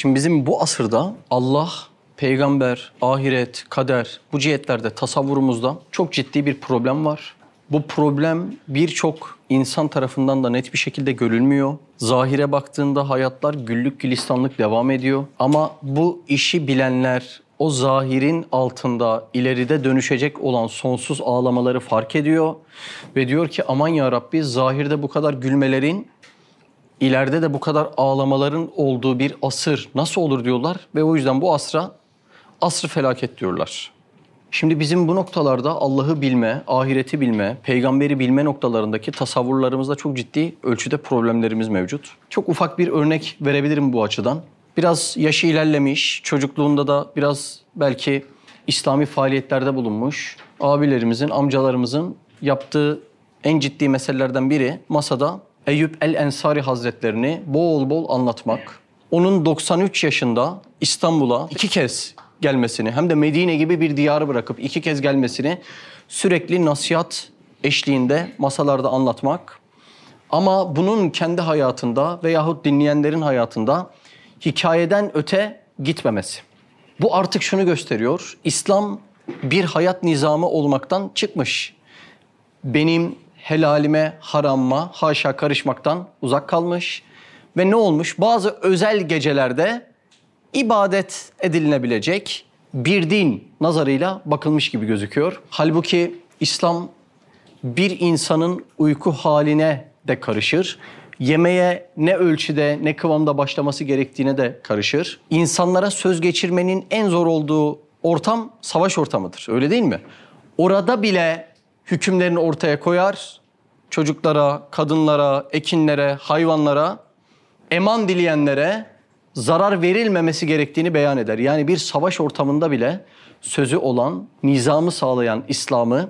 Şimdi bizim bu asırda Allah, peygamber, ahiret, kader bu cihetlerde tasavvurumuzda çok ciddi bir problem var. Bu problem birçok insan tarafından da net bir şekilde görülmüyor. Zahire baktığında hayatlar güllük gülistanlık devam ediyor. Ama bu işi bilenler, o zahirin altında ileride dönüşecek olan sonsuz ağlamaları fark ediyor ve diyor ki aman ya Rabbi zahirde bu kadar gülmelerin ileride de bu kadar ağlamaların olduğu bir asır nasıl olur diyorlar ve o yüzden bu asra asrı felaket diyorlar. Şimdi bizim bu noktalarda Allah'ı bilme, ahireti bilme, peygamberi bilme noktalarındaki tasavvurlarımızda çok ciddi ölçüde problemlerimiz mevcut. Çok ufak bir örnek verebilirim bu açıdan. Biraz yaşı ilerlemiş, çocukluğunda da biraz belki İslami faaliyetlerde bulunmuş abilerimizin, amcalarımızın yaptığı en ciddi meselelerden biri masada Eyüp el-Ensari Hazretlerini bol bol anlatmak, onun 93 yaşında İstanbul'a iki kez gelmesini hem de Medine gibi bir diyarı bırakıp iki kez gelmesini sürekli nasihat eşliğinde masalarda anlatmak ama bunun kendi hayatında veyahut dinleyenlerin hayatında hikayeden öte gitmemesi. Bu artık şunu gösteriyor. İslam bir hayat nizamı olmaktan çıkmış. Benim helalime, haramma, haşa karışmaktan uzak kalmış ve ne olmuş? Bazı özel gecelerde ibadet edilinebilecek bir din nazarıyla bakılmış gibi gözüküyor. Halbuki İslam bir insanın uyku haline de karışır. Yemeğe ne ölçüde ne kıvamda başlaması gerektiğine de karışır. İnsanlara söz geçirmenin en zor olduğu ortam savaş ortamıdır. Öyle değil mi? Orada bile hükümlerini ortaya koyar. Çocuklara, kadınlara, ekinlere, hayvanlara, eman dileyenlere zarar verilmemesi gerektiğini beyan eder. Yani bir savaş ortamında bile sözü olan, nizamı sağlayan İslam'ı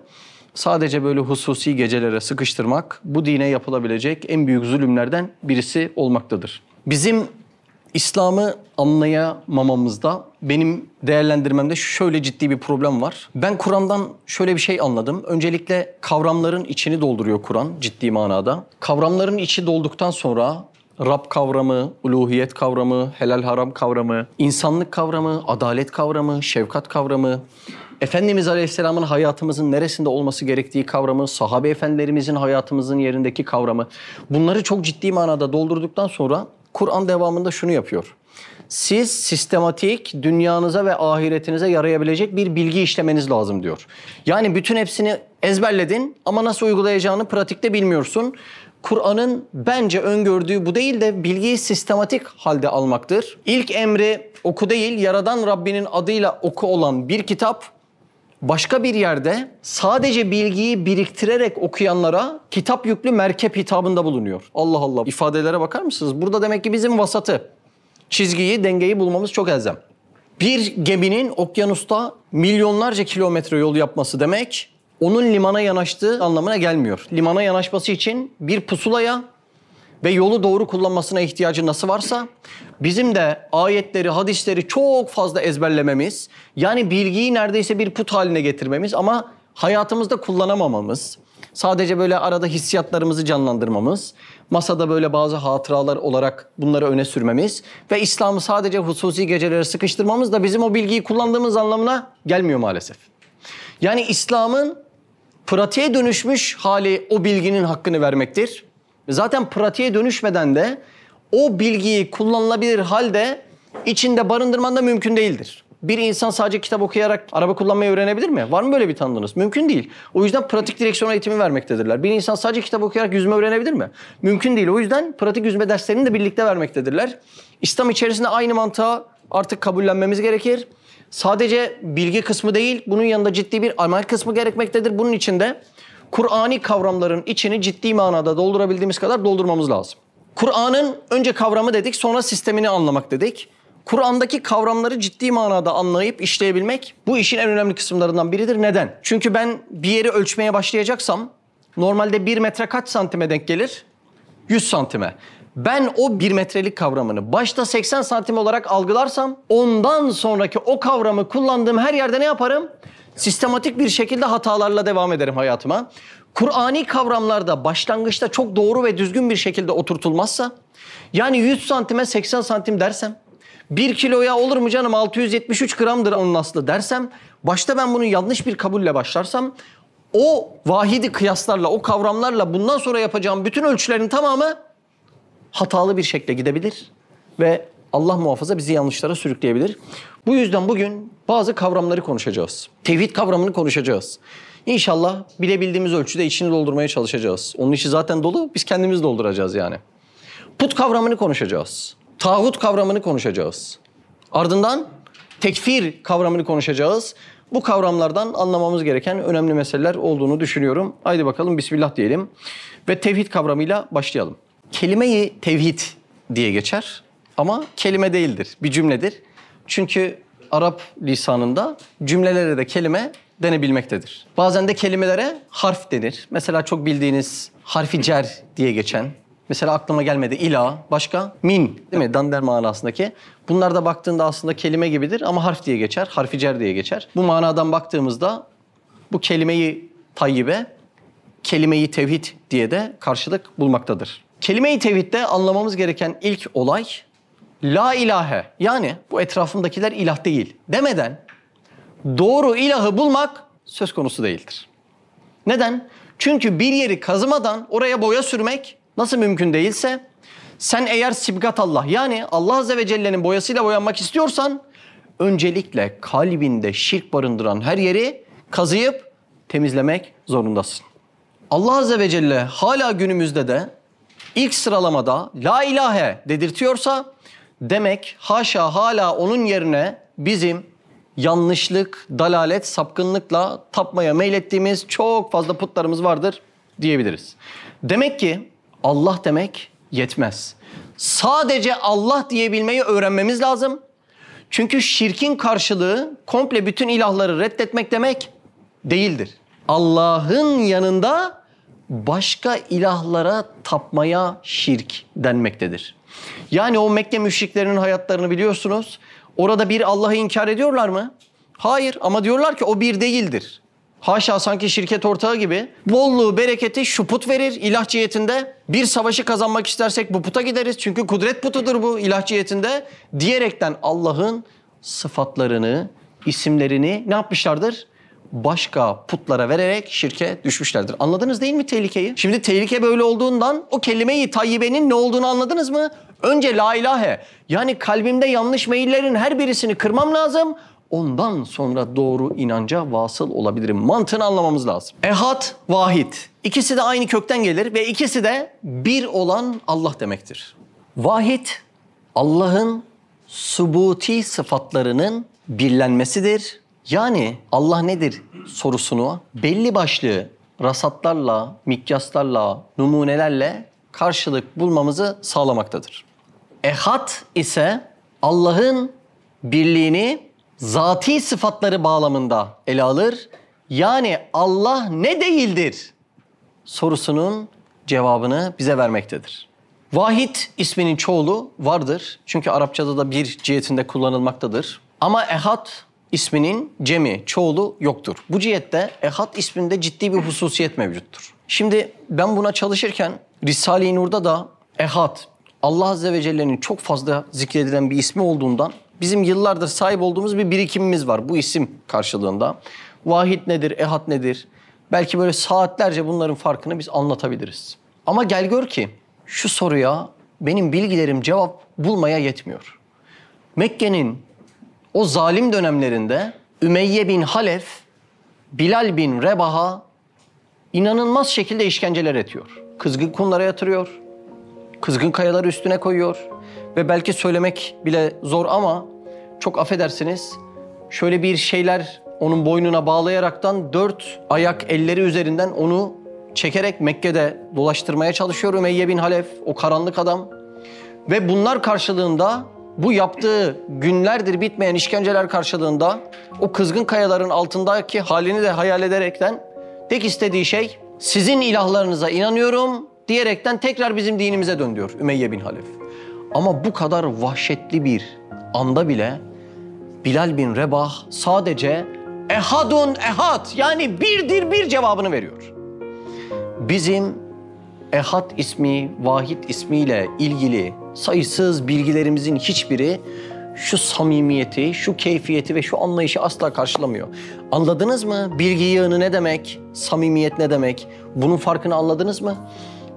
sadece böyle hususi gecelere sıkıştırmak bu dine yapılabilecek en büyük zulümlerden birisi olmaktadır. Bizim İslam'ı anlayamamamızda benim değerlendirmemde şöyle ciddi bir problem var. Ben Kur'an'dan şöyle bir şey anladım. Öncelikle kavramların içini dolduruyor Kur'an ciddi manada. Kavramların içi dolduktan sonra Rab kavramı, uluhiyet kavramı, helal haram kavramı, insanlık kavramı, adalet kavramı, şefkat kavramı, Efendimiz Aleyhisselam'ın hayatımızın neresinde olması gerektiği kavramı, sahabe efendilerimizin hayatımızın yerindeki kavramı. Bunları çok ciddi manada doldurduktan sonra Kur'an devamında şunu yapıyor siz sistematik dünyanıza ve ahiretinize yarayabilecek bir bilgi işlemeniz lazım diyor. Yani bütün hepsini ezberledin ama nasıl uygulayacağını pratikte bilmiyorsun. Kur'an'ın bence öngördüğü bu değil de bilgiyi sistematik halde almaktır. İlk emri oku değil, Yaradan Rabbinin adıyla oku olan bir kitap başka bir yerde sadece bilgiyi biriktirerek okuyanlara kitap yüklü merkep hitabında bulunuyor. Allah Allah ifadelere bakar mısınız? Burada demek ki bizim vasatı çizgiyi, dengeyi bulmamız çok elzem. Bir geminin okyanusta milyonlarca kilometre yol yapması demek onun limana yanaştığı anlamına gelmiyor. Limana yanaşması için bir pusulaya ve yolu doğru kullanmasına ihtiyacı nasıl varsa bizim de ayetleri, hadisleri çok fazla ezberlememiz, yani bilgiyi neredeyse bir put haline getirmemiz ama hayatımızda kullanamamamız, Sadece böyle arada hissiyatlarımızı canlandırmamız, masada böyle bazı hatıralar olarak bunları öne sürmemiz ve İslam'ı sadece hususi gecelere sıkıştırmamız da bizim o bilgiyi kullandığımız anlamına gelmiyor maalesef. Yani İslam'ın pratiğe dönüşmüş hali o bilginin hakkını vermektir. Zaten pratiğe dönüşmeden de o bilgiyi kullanılabilir halde içinde barındırman da mümkün değildir. Bir insan sadece kitap okuyarak araba kullanmayı öğrenebilir mi? Var mı böyle bir tanıdığınız? Mümkün değil. O yüzden pratik direksiyon eğitimi vermektedirler. Bir insan sadece kitap okuyarak yüzme öğrenebilir mi? Mümkün değil. O yüzden pratik yüzme derslerini de birlikte vermektedirler. İslam içerisinde aynı mantığa artık kabullenmemiz gerekir. Sadece bilgi kısmı değil, bunun yanında ciddi bir amel kısmı gerekmektedir. Bunun için de Kur'ani kavramların içini ciddi manada doldurabildiğimiz kadar doldurmamız lazım. Kur'an'ın önce kavramı dedik, sonra sistemini anlamak dedik. Kur'an'daki kavramları ciddi manada anlayıp işleyebilmek bu işin en önemli kısımlarından biridir. Neden? Çünkü ben bir yeri ölçmeye başlayacaksam normalde 1 metre kaç santime denk gelir? 100 santime. Ben o 1 metrelik kavramını başta 80 santim olarak algılarsam ondan sonraki o kavramı kullandığım her yerde ne yaparım? Sistematik bir şekilde hatalarla devam ederim hayatıma. Kur'ani kavramlarda başlangıçta çok doğru ve düzgün bir şekilde oturtulmazsa yani 100 santime 80 santim dersem 1 kiloya olur mu canım 673 gramdır onun aslı dersem başta ben bunu yanlış bir kabulle başlarsam o vahidi kıyaslarla o kavramlarla bundan sonra yapacağım bütün ölçülerin tamamı hatalı bir şekle gidebilir ve Allah muhafaza bizi yanlışlara sürükleyebilir. Bu yüzden bugün bazı kavramları konuşacağız. Tevhid kavramını konuşacağız. İnşallah bilebildiğimiz ölçüde içini doldurmaya çalışacağız. Onun içi zaten dolu, biz kendimiz dolduracağız yani. Put kavramını konuşacağız tağut kavramını konuşacağız. Ardından tekfir kavramını konuşacağız. Bu kavramlardan anlamamız gereken önemli meseleler olduğunu düşünüyorum. Haydi bakalım Bismillah diyelim ve tevhid kavramıyla başlayalım. Kelimeyi tevhid diye geçer ama kelime değildir, bir cümledir. Çünkü Arap lisanında cümlelere de kelime denebilmektedir. Bazen de kelimelere harf denir. Mesela çok bildiğiniz harfi cer diye geçen Mesela aklıma gelmedi ila, başka min değil mi? Dander manasındaki. Bunlar da baktığında aslında kelime gibidir ama harf diye geçer, harfi cer diye geçer. Bu manadan baktığımızda bu kelimeyi tayyibe, kelimeyi tevhid diye de karşılık bulmaktadır. Kelime-i tevhidde anlamamız gereken ilk olay la ilahe yani bu etrafımdakiler ilah değil demeden doğru ilahı bulmak söz konusu değildir. Neden? Çünkü bir yeri kazımadan oraya boya sürmek Nasıl mümkün değilse sen eğer sibgat Allah yani Allah Azze ve Celle'nin boyasıyla boyanmak istiyorsan öncelikle kalbinde şirk barındıran her yeri kazıyıp temizlemek zorundasın. Allah Azze ve Celle hala günümüzde de ilk sıralamada la ilahe dedirtiyorsa demek haşa hala onun yerine bizim yanlışlık, dalalet, sapkınlıkla tapmaya meylettiğimiz çok fazla putlarımız vardır diyebiliriz. Demek ki Allah demek yetmez. Sadece Allah diyebilmeyi öğrenmemiz lazım. Çünkü şirkin karşılığı komple bütün ilahları reddetmek demek değildir. Allah'ın yanında başka ilahlara tapmaya şirk denmektedir. Yani o Mekke müşriklerinin hayatlarını biliyorsunuz. Orada bir Allah'ı inkar ediyorlar mı? Hayır ama diyorlar ki o bir değildir. Haşa sanki şirket ortağı gibi. Bolluğu, bereketi şu put verir ilah cihetinde. Bir savaşı kazanmak istersek bu puta gideriz. Çünkü kudret putudur bu ilah cihetinde. Diyerekten Allah'ın sıfatlarını, isimlerini ne yapmışlardır? başka putlara vererek şirke düşmüşlerdir. Anladınız değil mi tehlikeyi? Şimdi tehlike böyle olduğundan o kelimeyi tayyibenin ne olduğunu anladınız mı? Önce la ilahe yani kalbimde yanlış meyillerin her birisini kırmam lazım ondan sonra doğru inanca vasıl olabilirim. Mantığını anlamamız lazım. Ehad, vahid. İkisi de aynı kökten gelir ve ikisi de bir olan Allah demektir. Vahid, Allah'ın subuti sıfatlarının birlenmesidir. Yani Allah nedir sorusunu belli başlı rasatlarla, mikyaslarla, numunelerle karşılık bulmamızı sağlamaktadır. Ehad ise Allah'ın birliğini zati sıfatları bağlamında ele alır. Yani Allah ne değildir sorusunun cevabını bize vermektedir. Vahid isminin çoğulu vardır. Çünkü Arapçada da bir cihetinde kullanılmaktadır. Ama ehad isminin cemi, çoğulu yoktur. Bu cihette ehad isminde ciddi bir hususiyet mevcuttur. Şimdi ben buna çalışırken Risale-i Nur'da da ehad, Allah Azze ve Celle'nin çok fazla zikredilen bir ismi olduğundan Bizim yıllardır sahip olduğumuz bir birikimimiz var bu isim karşılığında. Vahid nedir, ehad nedir? Belki böyle saatlerce bunların farkını biz anlatabiliriz. Ama gel gör ki şu soruya benim bilgilerim cevap bulmaya yetmiyor. Mekke'nin o zalim dönemlerinde Ümeyye bin Halef, Bilal bin Rebaha inanılmaz şekilde işkenceler etiyor. Kızgın kumlara yatırıyor, kızgın kayaları üstüne koyuyor, ve belki söylemek bile zor ama çok affedersiniz. Şöyle bir şeyler onun boynuna bağlayaraktan dört ayak elleri üzerinden onu çekerek Mekke'de dolaştırmaya çalışıyor Ümeyye bin Halef, o karanlık adam. Ve bunlar karşılığında bu yaptığı günlerdir bitmeyen işkenceler karşılığında o kızgın kayaların altındaki halini de hayal ederekten tek istediği şey sizin ilahlarınıza inanıyorum diyerekten tekrar bizim dinimize dön diyor Ümeyye bin Halef. Ama bu kadar vahşetli bir anda bile Bilal bin Rebah sadece ehadun ehad yani birdir bir cevabını veriyor. Bizim ehad ismi, vahid ismiyle ilgili sayısız bilgilerimizin hiçbiri şu samimiyeti, şu keyfiyeti ve şu anlayışı asla karşılamıyor. Anladınız mı? Bilgi yığını ne demek? Samimiyet ne demek? Bunun farkını anladınız mı?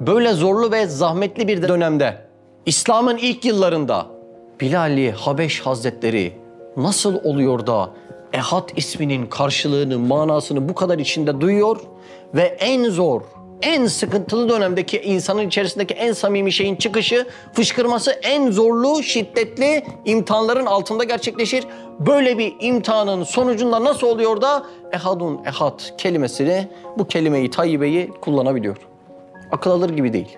Böyle zorlu ve zahmetli bir dönemde İslam'ın ilk yıllarında Bilal-i Habeş Hazretleri nasıl oluyor da Ehad isminin karşılığını, manasını bu kadar içinde duyuyor ve en zor, en sıkıntılı dönemdeki insanın içerisindeki en samimi şeyin çıkışı, fışkırması en zorlu, şiddetli imtihanların altında gerçekleşir. Böyle bir imtihanın sonucunda nasıl oluyor da ehadun ehad kelimesini, bu kelimeyi tayyibeyi kullanabiliyor. Akıl alır gibi değil.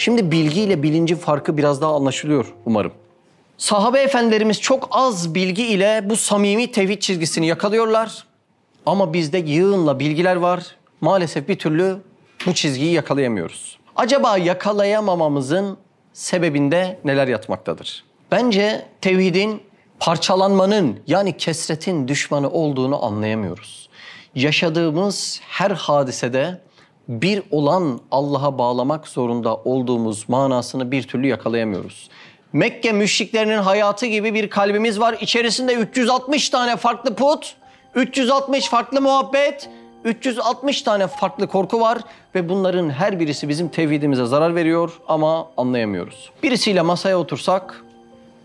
Şimdi bilgi ile bilincin farkı biraz daha anlaşılıyor umarım. Sahabe efendilerimiz çok az bilgi ile bu samimi tevhid çizgisini yakalıyorlar. Ama bizde yığınla bilgiler var. Maalesef bir türlü bu çizgiyi yakalayamıyoruz. Acaba yakalayamamamızın sebebinde neler yatmaktadır? Bence tevhidin parçalanmanın yani kesretin düşmanı olduğunu anlayamıyoruz. Yaşadığımız her hadisede bir olan Allah'a bağlamak zorunda olduğumuz manasını bir türlü yakalayamıyoruz. Mekke müşriklerinin hayatı gibi bir kalbimiz var. İçerisinde 360 tane farklı put, 360 farklı muhabbet, 360 tane farklı korku var ve bunların her birisi bizim tevhidimize zarar veriyor ama anlayamıyoruz. Birisiyle masaya otursak,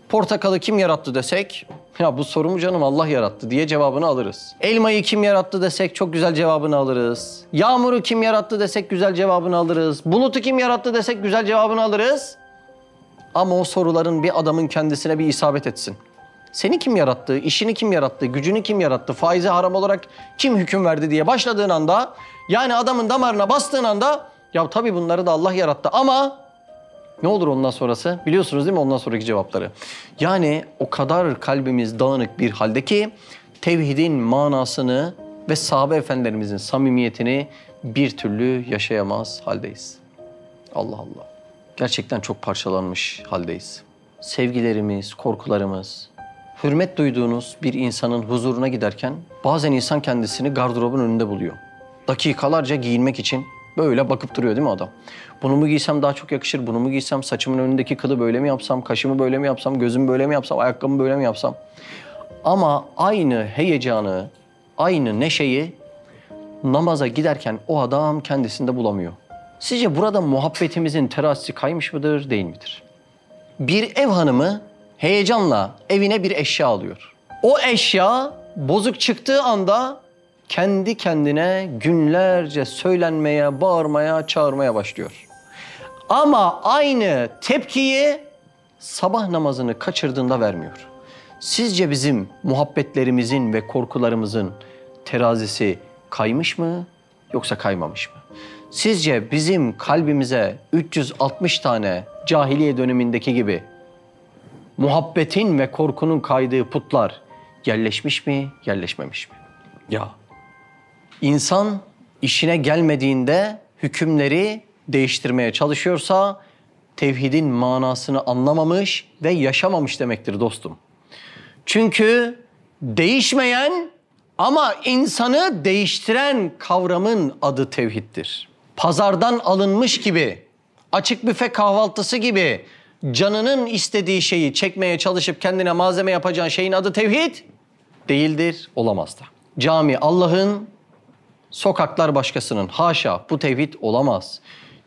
portakalı kim yarattı desek, ya bu soru mu canım Allah yarattı diye cevabını alırız. Elmayı kim yarattı desek çok güzel cevabını alırız. Yağmuru kim yarattı desek güzel cevabını alırız. Bulutu kim yarattı desek güzel cevabını alırız. Ama o soruların bir adamın kendisine bir isabet etsin. Seni kim yarattı, işini kim yarattı, gücünü kim yarattı, faize haram olarak kim hüküm verdi diye başladığın anda, yani adamın damarına bastığın anda, ya tabii bunları da Allah yarattı ama ne olur ondan sonrası? Biliyorsunuz değil mi ondan sonraki cevapları? Yani o kadar kalbimiz dağınık bir halde ki tevhidin manasını ve sahabe efendilerimizin samimiyetini bir türlü yaşayamaz haldeyiz. Allah Allah. Gerçekten çok parçalanmış haldeyiz. Sevgilerimiz, korkularımız, hürmet duyduğunuz bir insanın huzuruna giderken bazen insan kendisini gardırobun önünde buluyor. Dakikalarca giyinmek için Böyle bakıp duruyor değil mi adam? Bunu mu giysem daha çok yakışır, bunu mu giysem, saçımın önündeki kılı böyle mi yapsam, kaşımı böyle mi yapsam, gözümü böyle mi yapsam, ayakkabımı böyle mi yapsam? Ama aynı heyecanı, aynı neşeyi namaza giderken o adam kendisinde bulamıyor. Sizce burada muhabbetimizin terazisi kaymış mıdır, değil midir? Bir ev hanımı heyecanla evine bir eşya alıyor. O eşya bozuk çıktığı anda kendi kendine günlerce söylenmeye, bağırmaya, çağırmaya başlıyor. Ama aynı tepkiyi sabah namazını kaçırdığında vermiyor. Sizce bizim muhabbetlerimizin ve korkularımızın terazisi kaymış mı yoksa kaymamış mı? Sizce bizim kalbimize 360 tane cahiliye dönemindeki gibi muhabbetin ve korkunun kaydığı putlar yerleşmiş mi, yerleşmemiş mi? Ya İnsan işine gelmediğinde hükümleri değiştirmeye çalışıyorsa tevhidin manasını anlamamış ve yaşamamış demektir dostum. Çünkü değişmeyen ama insanı değiştiren kavramın adı tevhiddir. Pazardan alınmış gibi, açık büfe kahvaltısı gibi canının istediği şeyi çekmeye çalışıp kendine malzeme yapacağın şeyin adı tevhid değildir, olamaz da. Cami Allah'ın Sokaklar başkasının. Haşa bu tevhid olamaz.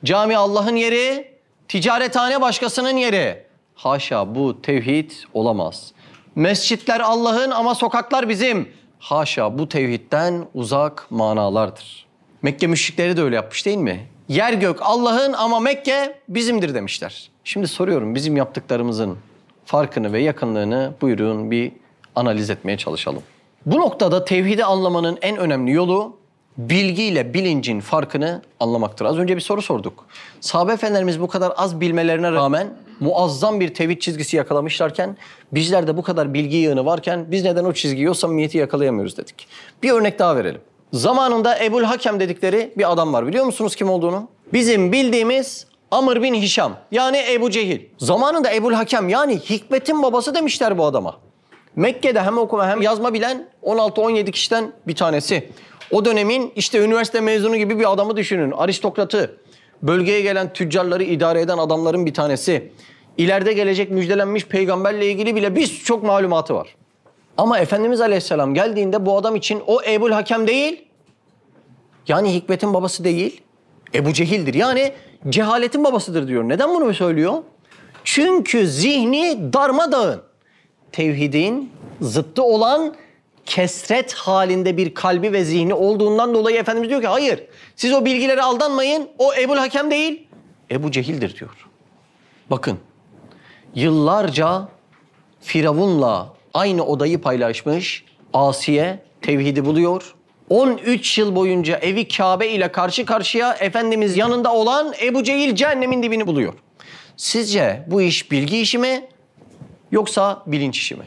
Cami Allah'ın yeri, ticarethane başkasının yeri. Haşa bu tevhid olamaz. Mescitler Allah'ın ama sokaklar bizim. Haşa bu tevhidden uzak manalardır. Mekke müşrikleri de öyle yapmış değil mi? Yer gök Allah'ın ama Mekke bizimdir demişler. Şimdi soruyorum bizim yaptıklarımızın farkını ve yakınlığını buyurun bir analiz etmeye çalışalım. Bu noktada tevhidi anlamanın en önemli yolu bilgi ile bilincin farkını anlamaktır. Az önce bir soru sorduk. Sahabe efendilerimiz bu kadar az bilmelerine rağmen muazzam bir tevhid çizgisi yakalamışlarken bizlerde bu kadar bilgi yığını varken biz neden o çizgiyi o samimiyeti yakalayamıyoruz dedik. Bir örnek daha verelim. Zamanında Ebul Hakem dedikleri bir adam var. Biliyor musunuz kim olduğunu? Bizim bildiğimiz Amr bin Hişam yani Ebu Cehil. Zamanında Ebul Hakem yani hikmetin babası demişler bu adama. Mekke'de hem okuma hem yazma bilen 16-17 kişiden bir tanesi. O dönemin işte üniversite mezunu gibi bir adamı düşünün. Aristokratı, bölgeye gelen tüccarları idare eden adamların bir tanesi. İleride gelecek müjdelenmiş peygamberle ilgili bile birçok malumatı var. Ama Efendimiz Aleyhisselam geldiğinde bu adam için o Ebul Hakem değil, yani hikmetin babası değil, Ebu Cehil'dir. Yani cehaletin babasıdır diyor. Neden bunu söylüyor? Çünkü zihni darmadağın. Tevhidin zıttı olan kesret halinde bir kalbi ve zihni olduğundan dolayı Efendimiz diyor ki hayır siz o bilgilere aldanmayın o Ebul Hakem değil Ebu Cehil'dir diyor. Bakın yıllarca Firavun'la aynı odayı paylaşmış Asiye tevhidi buluyor. 13 yıl boyunca evi Kabe ile karşı karşıya Efendimiz yanında olan Ebu Cehil cehennemin dibini buluyor. Sizce bu iş bilgi işi mi yoksa bilinç işi mi?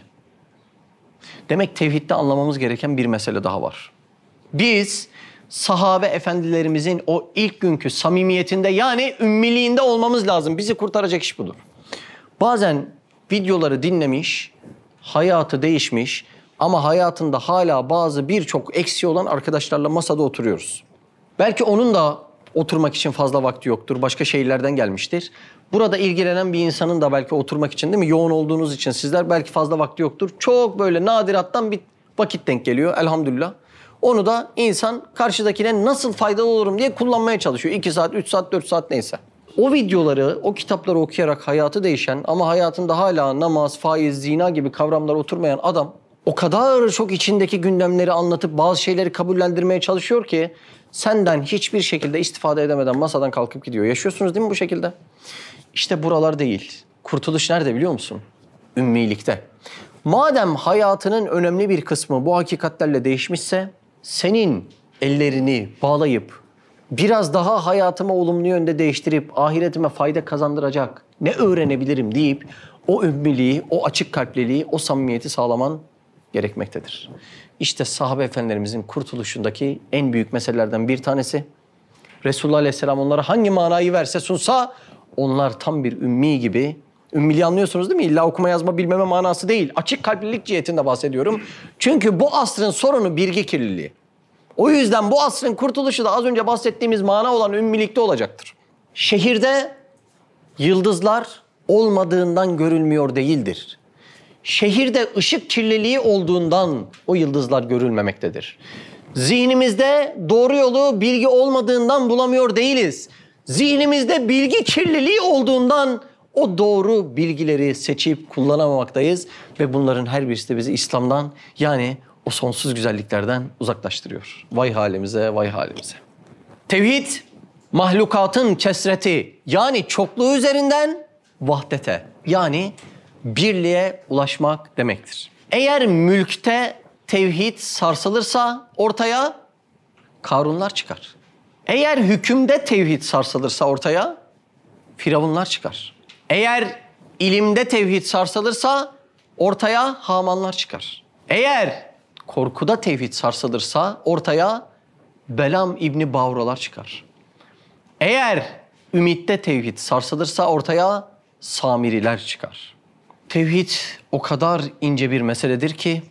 Demek tevhidde anlamamız gereken bir mesele daha var. Biz sahabe efendilerimizin o ilk günkü samimiyetinde yani ümmiliğinde olmamız lazım. Bizi kurtaracak iş budur. Bazen videoları dinlemiş, hayatı değişmiş ama hayatında hala bazı birçok eksiği olan arkadaşlarla masada oturuyoruz. Belki onun da oturmak için fazla vakti yoktur, başka şehirlerden gelmiştir. Burada ilgilenen bir insanın da belki oturmak için değil mi? Yoğun olduğunuz için sizler belki fazla vakti yoktur. Çok böyle nadirattan bir vakit denk geliyor elhamdülillah. Onu da insan karşıdakine nasıl faydalı olurum diye kullanmaya çalışıyor. 2 saat, 3 saat, 4 saat neyse. O videoları, o kitapları okuyarak hayatı değişen ama hayatında hala namaz, faiz, zina gibi kavramlar oturmayan adam o kadar çok içindeki gündemleri anlatıp bazı şeyleri kabullendirmeye çalışıyor ki senden hiçbir şekilde istifade edemeden masadan kalkıp gidiyor. Yaşıyorsunuz değil mi bu şekilde? İşte buralar değil. Kurtuluş nerede biliyor musun? Ümmilikte. Madem hayatının önemli bir kısmı bu hakikatlerle değişmişse senin ellerini bağlayıp biraz daha hayatımı olumlu yönde değiştirip ahiretime fayda kazandıracak ne öğrenebilirim deyip o ümmiliği, o açık kalpliliği, o samimiyeti sağlaman gerekmektedir. İşte sahabe efendilerimizin kurtuluşundaki en büyük meselelerden bir tanesi Resulullah Aleyhisselam onlara hangi manayı verse sunsa onlar tam bir ümmi gibi. Ümmiliği anlıyorsunuz değil mi? İlla okuma yazma bilmeme manası değil. Açık kalplilik cihetinde bahsediyorum. Çünkü bu asrın sorunu bilgi kirliliği. O yüzden bu asrın kurtuluşu da az önce bahsettiğimiz mana olan ümmilikte olacaktır. Şehirde yıldızlar olmadığından görülmüyor değildir. Şehirde ışık kirliliği olduğundan o yıldızlar görülmemektedir. Zihnimizde doğru yolu bilgi olmadığından bulamıyor değiliz. Zihnimizde bilgi kirliliği olduğundan o doğru bilgileri seçip kullanamamaktayız ve bunların her birisi de bizi İslam'dan yani o sonsuz güzelliklerden uzaklaştırıyor. Vay halimize, vay halimize. Tevhid, mahlukatın kesreti yani çokluğu üzerinden vahdete yani birliğe ulaşmak demektir. Eğer mülkte tevhid sarsılırsa ortaya karunlar çıkar. Eğer hükümde tevhid sarsılırsa ortaya firavunlar çıkar. Eğer ilimde tevhid sarsılırsa ortaya hamanlar çıkar. Eğer korkuda tevhid sarsılırsa ortaya Belam İbni Bavralar çıkar. Eğer ümitte tevhid sarsılırsa ortaya Samiriler çıkar. Tevhid o kadar ince bir meseledir ki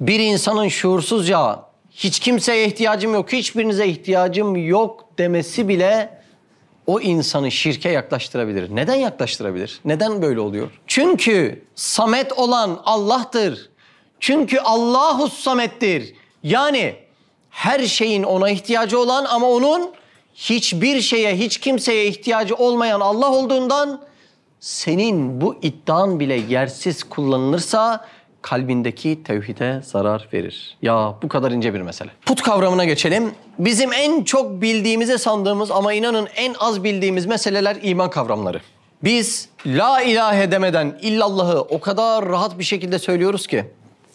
bir insanın şuursuzca hiç kimseye ihtiyacım yok, hiçbirinize ihtiyacım yok demesi bile o insanı şirke yaklaştırabilir. Neden yaklaştırabilir? Neden böyle oluyor? Çünkü samet olan Allah'tır. Çünkü Allahu samettir. Yani her şeyin ona ihtiyacı olan ama onun hiçbir şeye, hiç kimseye ihtiyacı olmayan Allah olduğundan senin bu iddian bile yersiz kullanılırsa kalbindeki tevhide zarar verir. Ya bu kadar ince bir mesele. Put kavramına geçelim. Bizim en çok bildiğimizi sandığımız ama inanın en az bildiğimiz meseleler iman kavramları. Biz la ilahe demeden illallahı o kadar rahat bir şekilde söylüyoruz ki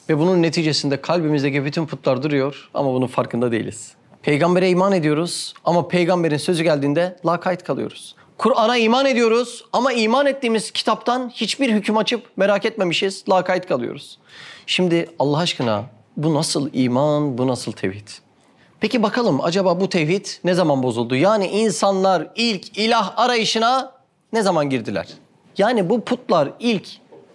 ve bunun neticesinde kalbimizdeki bütün putlar duruyor ama bunun farkında değiliz. Peygambere iman ediyoruz ama peygamberin sözü geldiğinde lakayt kalıyoruz. Kur'an'a iman ediyoruz ama iman ettiğimiz kitaptan hiçbir hüküm açıp merak etmemişiz, lakayt kalıyoruz. Şimdi Allah aşkına bu nasıl iman, bu nasıl tevhid? Peki bakalım acaba bu tevhid ne zaman bozuldu? Yani insanlar ilk ilah arayışına ne zaman girdiler? Yani bu putlar ilk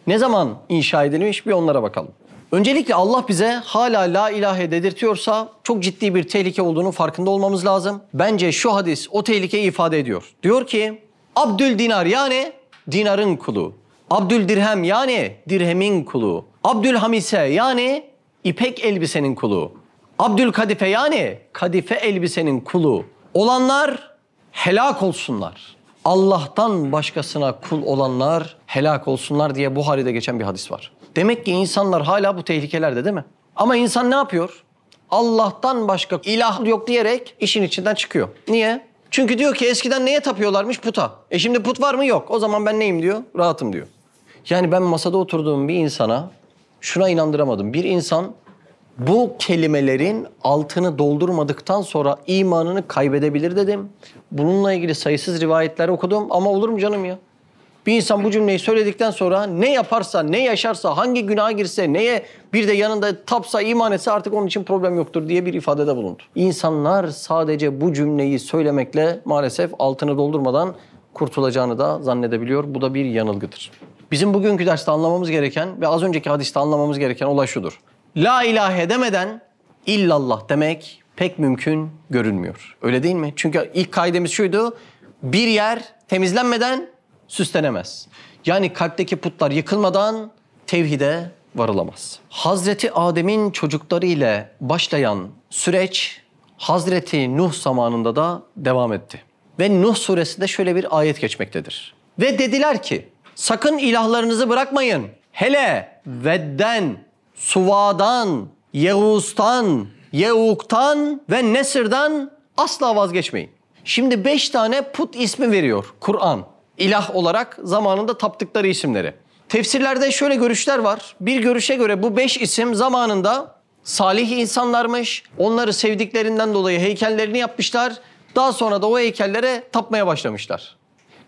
ne zaman inşa edilmiş bir onlara bakalım. Öncelikle Allah bize hala la ilahe dedirtiyorsa çok ciddi bir tehlike olduğunu farkında olmamız lazım. Bence şu hadis o tehlikeyi ifade ediyor. Diyor ki Abdül dinar yani dinarın kulu. Abdül dirhem yani dirhemin kulu. Abdül hamise yani ipek elbisenin kulu. Abdül kadife yani kadife elbisenin kulu. Olanlar helak olsunlar. Allah'tan başkasına kul olanlar helak olsunlar diye Buhari'de geçen bir hadis var. Demek ki insanlar hala bu tehlikelerde değil mi? Ama insan ne yapıyor? Allah'tan başka ilah yok diyerek işin içinden çıkıyor. Niye? Çünkü diyor ki eskiden neye tapıyorlarmış? Puta. E şimdi put var mı? Yok. O zaman ben neyim diyor? Rahatım diyor. Yani ben masada oturduğum bir insana şuna inandıramadım. Bir insan bu kelimelerin altını doldurmadıktan sonra imanını kaybedebilir dedim. Bununla ilgili sayısız rivayetler okudum ama olur mu canım ya? Bir insan bu cümleyi söyledikten sonra ne yaparsa, ne yaşarsa, hangi günaha girse, neye bir de yanında tapsa, iman etse artık onun için problem yoktur diye bir ifadede bulundu. İnsanlar sadece bu cümleyi söylemekle maalesef altını doldurmadan kurtulacağını da zannedebiliyor. Bu da bir yanılgıdır. Bizim bugünkü derste anlamamız gereken ve az önceki hadiste anlamamız gereken olay şudur. La ilahe demeden illallah demek pek mümkün görünmüyor. Öyle değil mi? Çünkü ilk kaidemiz şuydu. Bir yer temizlenmeden süslenemez. Yani kalpteki putlar yıkılmadan tevhide varılamaz. Hazreti Adem'in çocukları ile başlayan süreç Hazreti Nuh zamanında da devam etti. Ve Nuh suresinde şöyle bir ayet geçmektedir. Ve dediler ki sakın ilahlarınızı bırakmayın. Hele Vedden, Suva'dan, Yevus'tan, Yeuk'tan ve Nesir'den asla vazgeçmeyin. Şimdi beş tane put ismi veriyor Kur'an ilah olarak zamanında taptıkları isimleri. Tefsirlerde şöyle görüşler var. Bir görüşe göre bu beş isim zamanında salih insanlarmış. Onları sevdiklerinden dolayı heykellerini yapmışlar. Daha sonra da o heykellere tapmaya başlamışlar.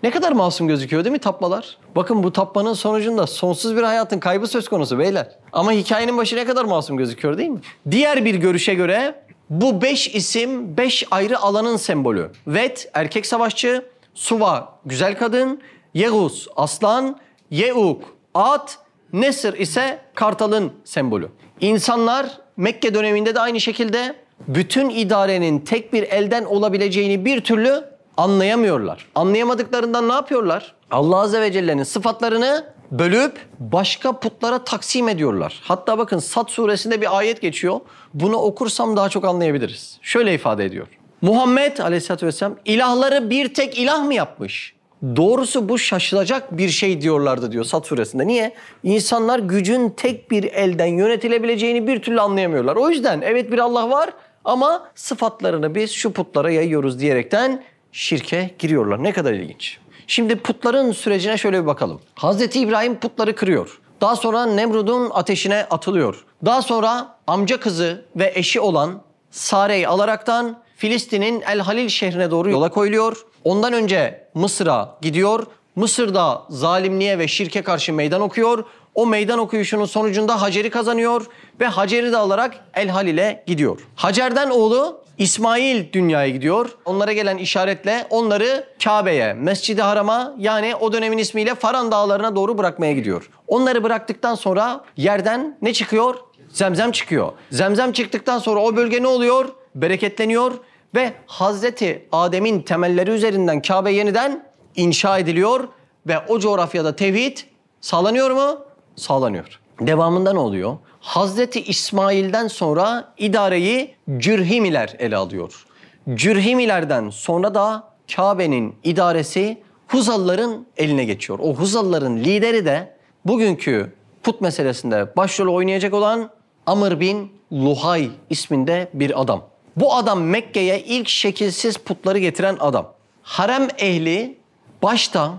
Ne kadar masum gözüküyor değil mi tapmalar? Bakın bu tapmanın sonucunda sonsuz bir hayatın kaybı söz konusu beyler. Ama hikayenin başı ne kadar masum gözüküyor değil mi? Diğer bir görüşe göre bu beş isim beş ayrı alanın sembolü. Vet erkek savaşçı, Suva güzel kadın, Yeğuz aslan, Yeuk at, Nesir ise kartalın sembolü. İnsanlar Mekke döneminde de aynı şekilde bütün idarenin tek bir elden olabileceğini bir türlü anlayamıyorlar. Anlayamadıklarından ne yapıyorlar? Allah Azze ve Celle'nin sıfatlarını bölüp başka putlara taksim ediyorlar. Hatta bakın Sat suresinde bir ayet geçiyor. Bunu okursam daha çok anlayabiliriz. Şöyle ifade ediyor. Muhammed Aleyhisselatü Vesselam ilahları bir tek ilah mı yapmış? Doğrusu bu şaşılacak bir şey diyorlardı diyor Sat suresinde. Niye? İnsanlar gücün tek bir elden yönetilebileceğini bir türlü anlayamıyorlar. O yüzden evet bir Allah var ama sıfatlarını biz şu putlara yayıyoruz diyerekten şirke giriyorlar. Ne kadar ilginç. Şimdi putların sürecine şöyle bir bakalım. Hazreti İbrahim putları kırıyor. Daha sonra Nemrud'un ateşine atılıyor. Daha sonra amca kızı ve eşi olan Sare'yi alaraktan Filistin'in El Halil şehrine doğru yola koyuluyor. Ondan önce Mısır'a gidiyor. Mısır'da zalimliğe ve şirke karşı meydan okuyor. O meydan okuyuşunun sonucunda Hacer'i kazanıyor ve Hacer'i de alarak El Halil'e gidiyor. Hacer'den oğlu İsmail dünyaya gidiyor. Onlara gelen işaretle onları Kabe'ye, Mescid-i Haram'a yani o dönemin ismiyle Faran Dağları'na doğru bırakmaya gidiyor. Onları bıraktıktan sonra yerden ne çıkıyor? Zemzem çıkıyor. Zemzem çıktıktan sonra o bölge ne oluyor? bereketleniyor ve Hazreti Adem'in temelleri üzerinden Kabe yeniden inşa ediliyor ve o coğrafyada tevhid sağlanıyor mu? Sağlanıyor. Devamında ne oluyor? Hazreti İsmail'den sonra idareyi Cürhimiler ele alıyor. Cürhimilerden sonra da Kabe'nin idaresi huzalların eline geçiyor. O huzalların lideri de bugünkü put meselesinde başrol oynayacak olan Amr bin Luhay isminde bir adam. Bu adam Mekke'ye ilk şekilsiz putları getiren adam. Harem ehli başta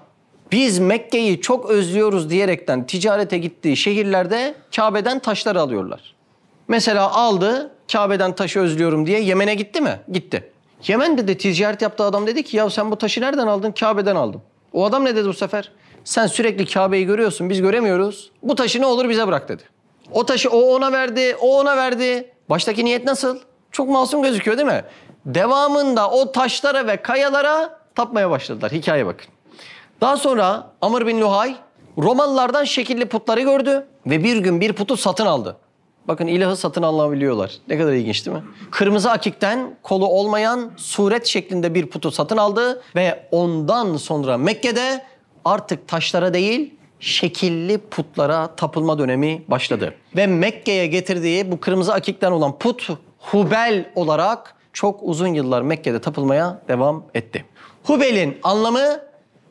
biz Mekke'yi çok özlüyoruz diyerekten ticarete gittiği şehirlerde Kabe'den taşları alıyorlar. Mesela aldı Kabe'den taşı özlüyorum diye Yemen'e gitti mi? Gitti. Yemen'de de ticaret yaptığı adam dedi ki ya sen bu taşı nereden aldın? Kabe'den aldım. O adam ne dedi bu sefer? Sen sürekli Kabe'yi görüyorsun biz göremiyoruz. Bu taşı ne olur bize bırak dedi. O taşı o ona verdi, o ona verdi. Baştaki niyet nasıl? Çok masum gözüküyor değil mi? Devamında o taşlara ve kayalara tapmaya başladılar. Hikaye bakın. Daha sonra Amr bin Luhay Romalılardan şekilli putları gördü ve bir gün bir putu satın aldı. Bakın ilahı satın alabiliyorlar. Ne kadar ilginç değil mi? Kırmızı akikten kolu olmayan suret şeklinde bir putu satın aldı ve ondan sonra Mekke'de artık taşlara değil şekilli putlara tapılma dönemi başladı. Ve Mekke'ye getirdiği bu kırmızı akikten olan put Hubel olarak çok uzun yıllar Mekke'de tapılmaya devam etti. Hubel'in anlamı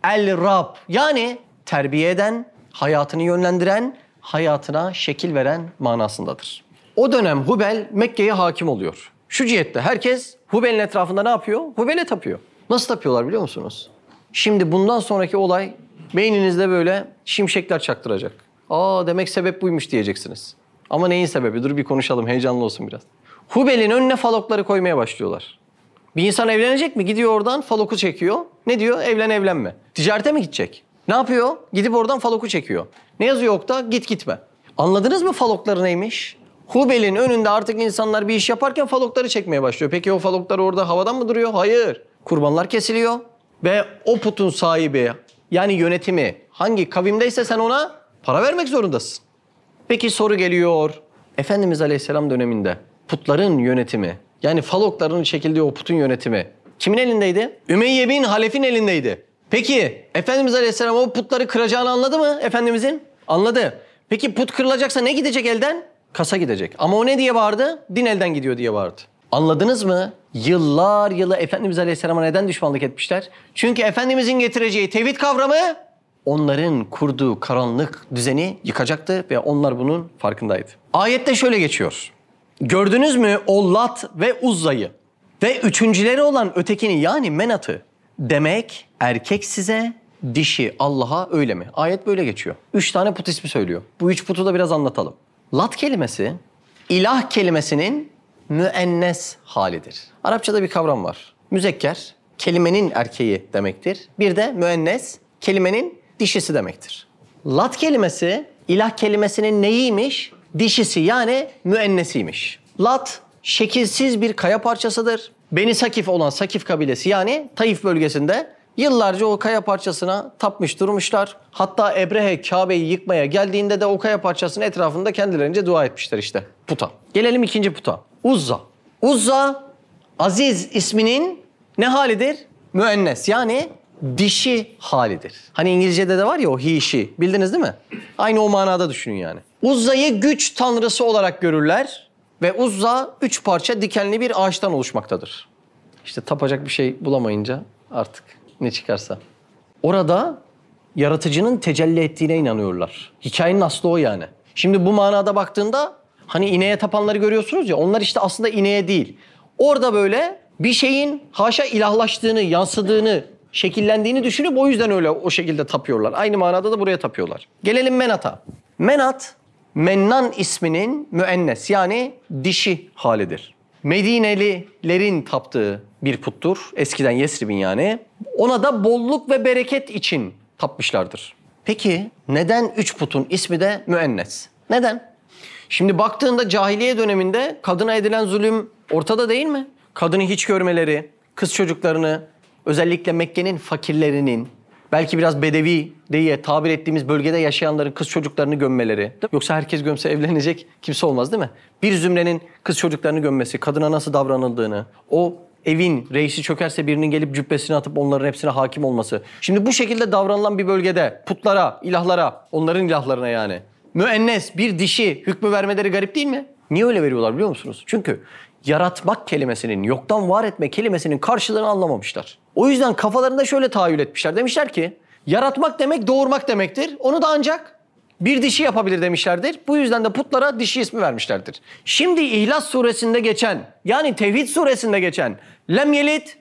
El-Rab yani terbiye eden, hayatını yönlendiren, hayatına şekil veren manasındadır. O dönem Hubel Mekke'ye hakim oluyor. Şu cihette herkes Hubel'in etrafında ne yapıyor? Hubel'e tapıyor. Nasıl tapıyorlar biliyor musunuz? Şimdi bundan sonraki olay beyninizde böyle şimşekler çaktıracak. Aa demek sebep buymuş diyeceksiniz. Ama neyin sebebi? Dur bir konuşalım heyecanlı olsun biraz. Hubel'in önüne falokları koymaya başlıyorlar. Bir insan evlenecek mi? Gidiyor oradan faloku çekiyor. Ne diyor? Evlen evlenme. Ticarete mi gidecek? Ne yapıyor? Gidip oradan faloku çekiyor. Ne yazıyor okta? Git gitme. Anladınız mı falokları neymiş? Hubel'in önünde artık insanlar bir iş yaparken falokları çekmeye başlıyor. Peki o faloklar orada havadan mı duruyor? Hayır. Kurbanlar kesiliyor ve o putun sahibi yani yönetimi hangi kavimdeyse sen ona para vermek zorundasın. Peki soru geliyor. Efendimiz Aleyhisselam döneminde putların yönetimi yani falokların çekildiği o putun yönetimi kimin elindeydi? Ümeyye bin Halef'in elindeydi. Peki Efendimiz Aleyhisselam o putları kıracağını anladı mı Efendimizin? Anladı. Peki put kırılacaksa ne gidecek elden? Kasa gidecek. Ama o ne diye bağırdı? Din elden gidiyor diye bağırdı. Anladınız mı? Yıllar yılı Efendimiz Aleyhisselam'a neden düşmanlık etmişler? Çünkü Efendimizin getireceği tevhid kavramı onların kurduğu karanlık düzeni yıkacaktı ve onlar bunun farkındaydı. Ayette şöyle geçiyor. Gördünüz mü o Lat ve Uzza'yı? Ve üçüncüleri olan ötekini yani Menat'ı. Demek erkek size, dişi Allah'a öyle mi? Ayet böyle geçiyor. Üç tane put ismi söylüyor. Bu üç putu da biraz anlatalım. Lat kelimesi, ilah kelimesinin müennes halidir. Arapçada bir kavram var. Müzekker, kelimenin erkeği demektir. Bir de müennes, kelimenin dişisi demektir. Lat kelimesi, ilah kelimesinin neyiymiş? dişisi yani müennesiymiş. Lat şekilsiz bir kaya parçasıdır. Beni Sakif olan Sakif kabilesi yani Taif bölgesinde Yıllarca o kaya parçasına tapmış durmuşlar. Hatta Ebrehe Kabe'yi yıkmaya geldiğinde de o kaya parçasının etrafında kendilerince dua etmişler işte puta. Gelelim ikinci puta. Uzza. Uzza Aziz isminin ne halidir? Müennes yani dişi halidir. Hani İngilizce'de de var ya o he bildiniz değil mi? Aynı o manada düşünün yani. Uzza'yı güç tanrısı olarak görürler ve Uzza üç parça dikenli bir ağaçtan oluşmaktadır. İşte tapacak bir şey bulamayınca artık ne çıkarsa. Orada yaratıcının tecelli ettiğine inanıyorlar. Hikayenin aslı o yani. Şimdi bu manada baktığında hani ineğe tapanları görüyorsunuz ya onlar işte aslında ineğe değil. Orada böyle bir şeyin haşa ilahlaştığını, yansıdığını, şekillendiğini düşünüp o yüzden öyle o şekilde tapıyorlar. Aynı manada da buraya tapıyorlar. Gelelim Menat'a. Menat Mennan isminin müennes yani dişi halidir. Medinelilerin taptığı bir puttur. Eskiden Yesrib'in yani. Ona da bolluk ve bereket için tapmışlardır. Peki neden üç putun ismi de müennes? Neden? Şimdi baktığında cahiliye döneminde kadına edilen zulüm ortada değil mi? Kadını hiç görmeleri, kız çocuklarını, özellikle Mekke'nin fakirlerinin belki biraz bedevi diye tabir ettiğimiz bölgede yaşayanların kız çocuklarını gömmeleri. Yoksa herkes gömse evlenecek kimse olmaz değil mi? Bir zümrenin kız çocuklarını gömmesi, kadına nasıl davranıldığını, o evin reisi çökerse birinin gelip cübbesini atıp onların hepsine hakim olması. Şimdi bu şekilde davranılan bir bölgede putlara, ilahlara, onların ilahlarına yani. Müennes bir dişi hükmü vermeleri garip değil mi? Niye öyle veriyorlar biliyor musunuz? Çünkü yaratmak kelimesinin, yoktan var etme kelimesinin karşılığını anlamamışlar. O yüzden kafalarında şöyle tahayyül etmişler. Demişler ki yaratmak demek doğurmak demektir. Onu da ancak bir dişi yapabilir demişlerdir. Bu yüzden de putlara dişi ismi vermişlerdir. Şimdi İhlas suresinde geçen yani Tevhid suresinde geçen lem yelit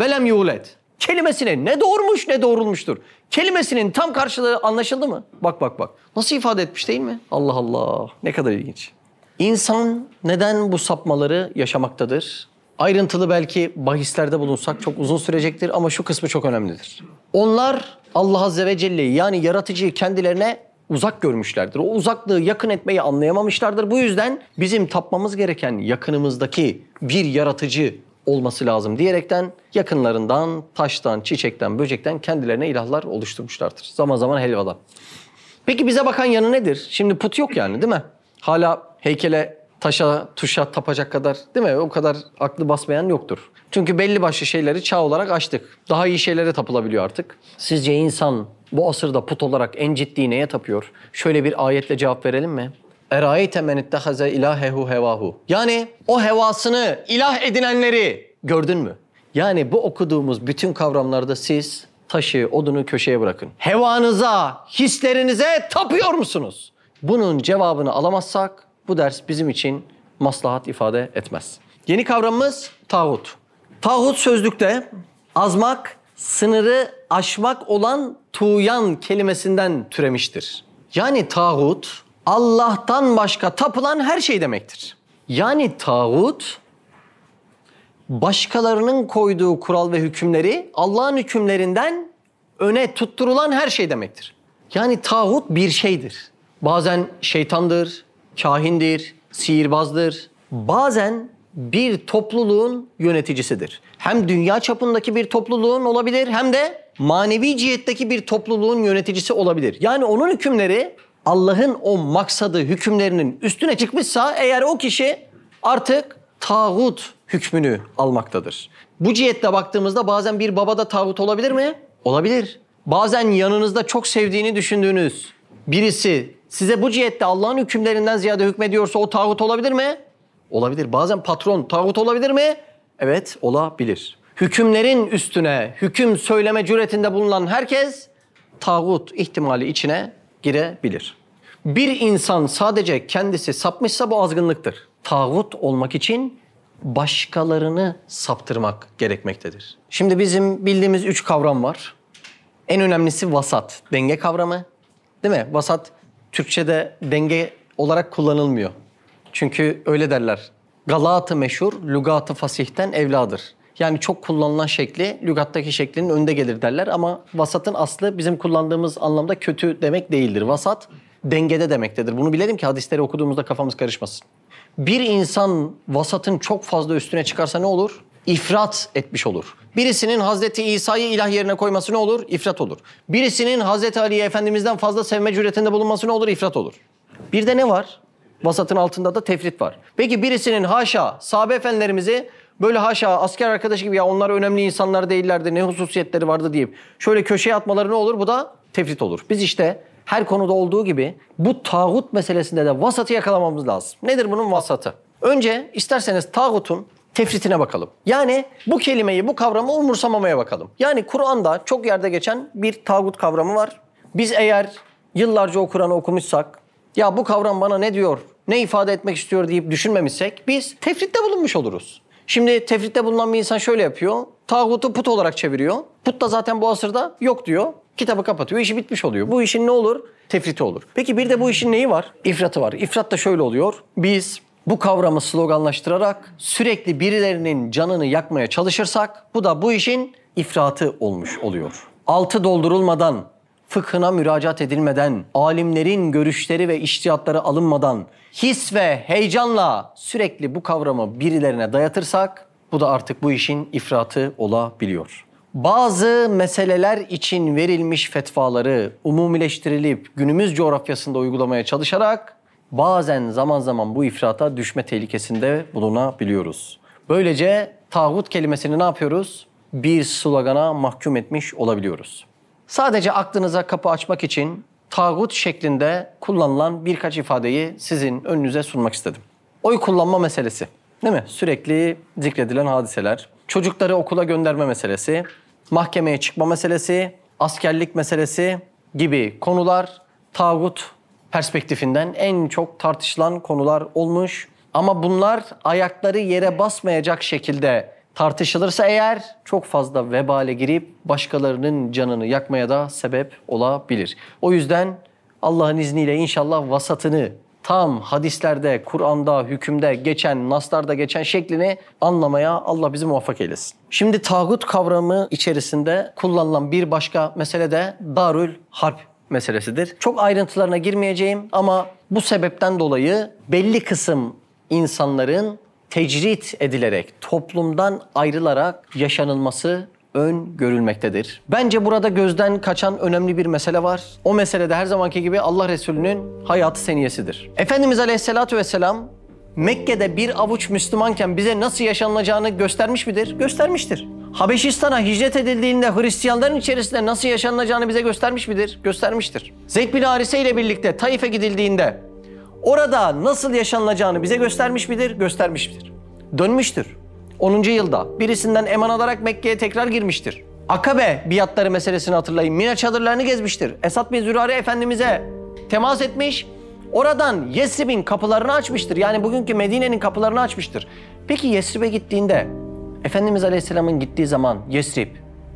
ve lem yulet kelimesine ne doğurmuş ne doğrulmuştur. Kelimesinin tam karşılığı anlaşıldı mı? Bak bak bak. Nasıl ifade etmiş değil mi? Allah Allah. Ne kadar ilginç. İnsan neden bu sapmaları yaşamaktadır? Ayrıntılı belki bahislerde bulunsak çok uzun sürecektir ama şu kısmı çok önemlidir. Onlar Allah Azze ve Celle'yi yani yaratıcıyı kendilerine uzak görmüşlerdir. O uzaklığı yakın etmeyi anlayamamışlardır. Bu yüzden bizim tapmamız gereken yakınımızdaki bir yaratıcı olması lazım diyerekten yakınlarından, taştan, çiçekten, böcekten kendilerine ilahlar oluşturmuşlardır. Zaman zaman helvadan. Peki bize bakan yanı nedir? Şimdi put yok yani değil mi? Hala heykele taşa, tuşa tapacak kadar değil mi? O kadar aklı basmayan yoktur. Çünkü belli başlı şeyleri çağ olarak açtık. Daha iyi şeylere tapılabiliyor artık. Sizce insan bu asırda put olarak en ciddi neye tapıyor? Şöyle bir ayetle cevap verelim mi? اَرَايْتَ مَنِ اتَّخَزَ اِلَٰهَهُ هَوَاهُ Yani o hevasını ilah edinenleri gördün mü? Yani bu okuduğumuz bütün kavramlarda siz taşı, odunu köşeye bırakın. Hevanıza, hislerinize tapıyor musunuz? Bunun cevabını alamazsak bu ders bizim için maslahat ifade etmez. Yeni kavramımız tağut. Tağut sözlükte azmak, sınırı aşmak olan tuyan kelimesinden türemiştir. Yani tağut Allah'tan başka tapılan her şey demektir. Yani tağut başkalarının koyduğu kural ve hükümleri Allah'ın hükümlerinden öne tutturulan her şey demektir. Yani tağut bir şeydir. Bazen şeytandır, kahindir, sihirbazdır. Bazen bir topluluğun yöneticisidir. Hem dünya çapındaki bir topluluğun olabilir hem de manevi cihetteki bir topluluğun yöneticisi olabilir. Yani onun hükümleri Allah'ın o maksadı hükümlerinin üstüne çıkmışsa eğer o kişi artık tağut hükmünü almaktadır. Bu cihette baktığımızda bazen bir baba da tağut olabilir mi? Olabilir. Bazen yanınızda çok sevdiğini düşündüğünüz birisi size bu cihette Allah'ın hükümlerinden ziyade hükmediyorsa o tağut olabilir mi? Olabilir. Bazen patron tağut olabilir mi? Evet, olabilir. Hükümlerin üstüne hüküm söyleme cüretinde bulunan herkes tağut ihtimali içine girebilir. Bir insan sadece kendisi sapmışsa bu azgınlıktır. Tağut olmak için başkalarını saptırmak gerekmektedir. Şimdi bizim bildiğimiz üç kavram var. En önemlisi vasat, denge kavramı. Değil mi? Vasat Türkçe'de denge olarak kullanılmıyor. Çünkü öyle derler. Galatı meşhur, lügatı fasihten evladır. Yani çok kullanılan şekli, lügattaki şeklinin önde gelir derler ama vasatın aslı bizim kullandığımız anlamda kötü demek değildir. Vasat dengede demektedir. Bunu bilelim ki hadisleri okuduğumuzda kafamız karışmasın. Bir insan vasatın çok fazla üstüne çıkarsa ne olur? ifrat etmiş olur. Birisinin Hazreti İsa'yı ilah yerine koyması ne olur? İfrat olur. Birisinin Hazreti Ali'yi Efendimiz'den fazla sevme cüretinde bulunması ne olur? İfrat olur. Bir de ne var? Vasatın altında da tefrit var. Peki birisinin haşa sahabe efendilerimizi böyle haşa asker arkadaşı gibi ya onlar önemli insanlar değillerdi ne hususiyetleri vardı deyip şöyle köşeye atmaları ne olur? Bu da tefrit olur. Biz işte her konuda olduğu gibi bu tağut meselesinde de vasatı yakalamamız lazım. Nedir bunun vasatı? Önce isterseniz tağutun tefritine bakalım. Yani bu kelimeyi, bu kavramı umursamamaya bakalım. Yani Kur'an'da çok yerde geçen bir tağut kavramı var. Biz eğer yıllarca o Kur'an'ı okumuşsak, ya bu kavram bana ne diyor, ne ifade etmek istiyor deyip düşünmemişsek biz tefritte bulunmuş oluruz. Şimdi tefritte bulunan bir insan şöyle yapıyor. Tağutu put olarak çeviriyor. Put da zaten bu asırda yok diyor. Kitabı kapatıyor, işi bitmiş oluyor. Bu işin ne olur? Tefriti olur. Peki bir de bu işin neyi var? İfratı var. İfrat da şöyle oluyor. Biz bu kavramı sloganlaştırarak sürekli birilerinin canını yakmaya çalışırsak bu da bu işin ifratı olmuş oluyor. Altı doldurulmadan, fıkhına müracaat edilmeden, alimlerin görüşleri ve iştihatları alınmadan his ve heyecanla sürekli bu kavramı birilerine dayatırsak bu da artık bu işin ifratı olabiliyor. Bazı meseleler için verilmiş fetvaları umumileştirilip günümüz coğrafyasında uygulamaya çalışarak bazen zaman zaman bu ifrata düşme tehlikesinde bulunabiliyoruz. Böylece tağut kelimesini ne yapıyoruz? Bir slogana mahkum etmiş olabiliyoruz. Sadece aklınıza kapı açmak için tağut şeklinde kullanılan birkaç ifadeyi sizin önünüze sunmak istedim. Oy kullanma meselesi, değil mi? Sürekli zikredilen hadiseler, çocukları okula gönderme meselesi, mahkemeye çıkma meselesi, askerlik meselesi gibi konular tağut perspektifinden en çok tartışılan konular olmuş. Ama bunlar ayakları yere basmayacak şekilde tartışılırsa eğer çok fazla vebale girip başkalarının canını yakmaya da sebep olabilir. O yüzden Allah'ın izniyle inşallah vasatını tam hadislerde, Kur'an'da, hükümde geçen, naslarda geçen şeklini anlamaya Allah bizi muvaffak eylesin. Şimdi tağut kavramı içerisinde kullanılan bir başka mesele de darül harp meselesidir. Çok ayrıntılarına girmeyeceğim ama bu sebepten dolayı belli kısım insanların tecrit edilerek, toplumdan ayrılarak yaşanılması ön görülmektedir. Bence burada gözden kaçan önemli bir mesele var. O mesele de her zamanki gibi Allah Resulü'nün hayatı seniyesidir. Efendimiz Aleyhisselatü Vesselam Mekke'de bir avuç Müslümanken bize nasıl yaşanılacağını göstermiş midir? Göstermiştir. Habeşistan'a hicret edildiğinde Hristiyanların içerisinde nasıl yaşanılacağını bize göstermiş midir? Göstermiştir. Zeyd bin Harise ile birlikte Taif'e gidildiğinde orada nasıl yaşanılacağını bize göstermiş midir? Göstermiştir. Dönmüştür. 10. yılda birisinden eman alarak Mekke'ye tekrar girmiştir. Akabe biatları meselesini hatırlayın. Mina çadırlarını gezmiştir. Esad bin Zürare Efendimiz'e temas etmiş Oradan Yesrib'in kapılarını açmıştır. Yani bugünkü Medine'nin kapılarını açmıştır. Peki Yesrib'e gittiğinde Efendimiz Aleyhisselam'ın gittiği zaman Yesrib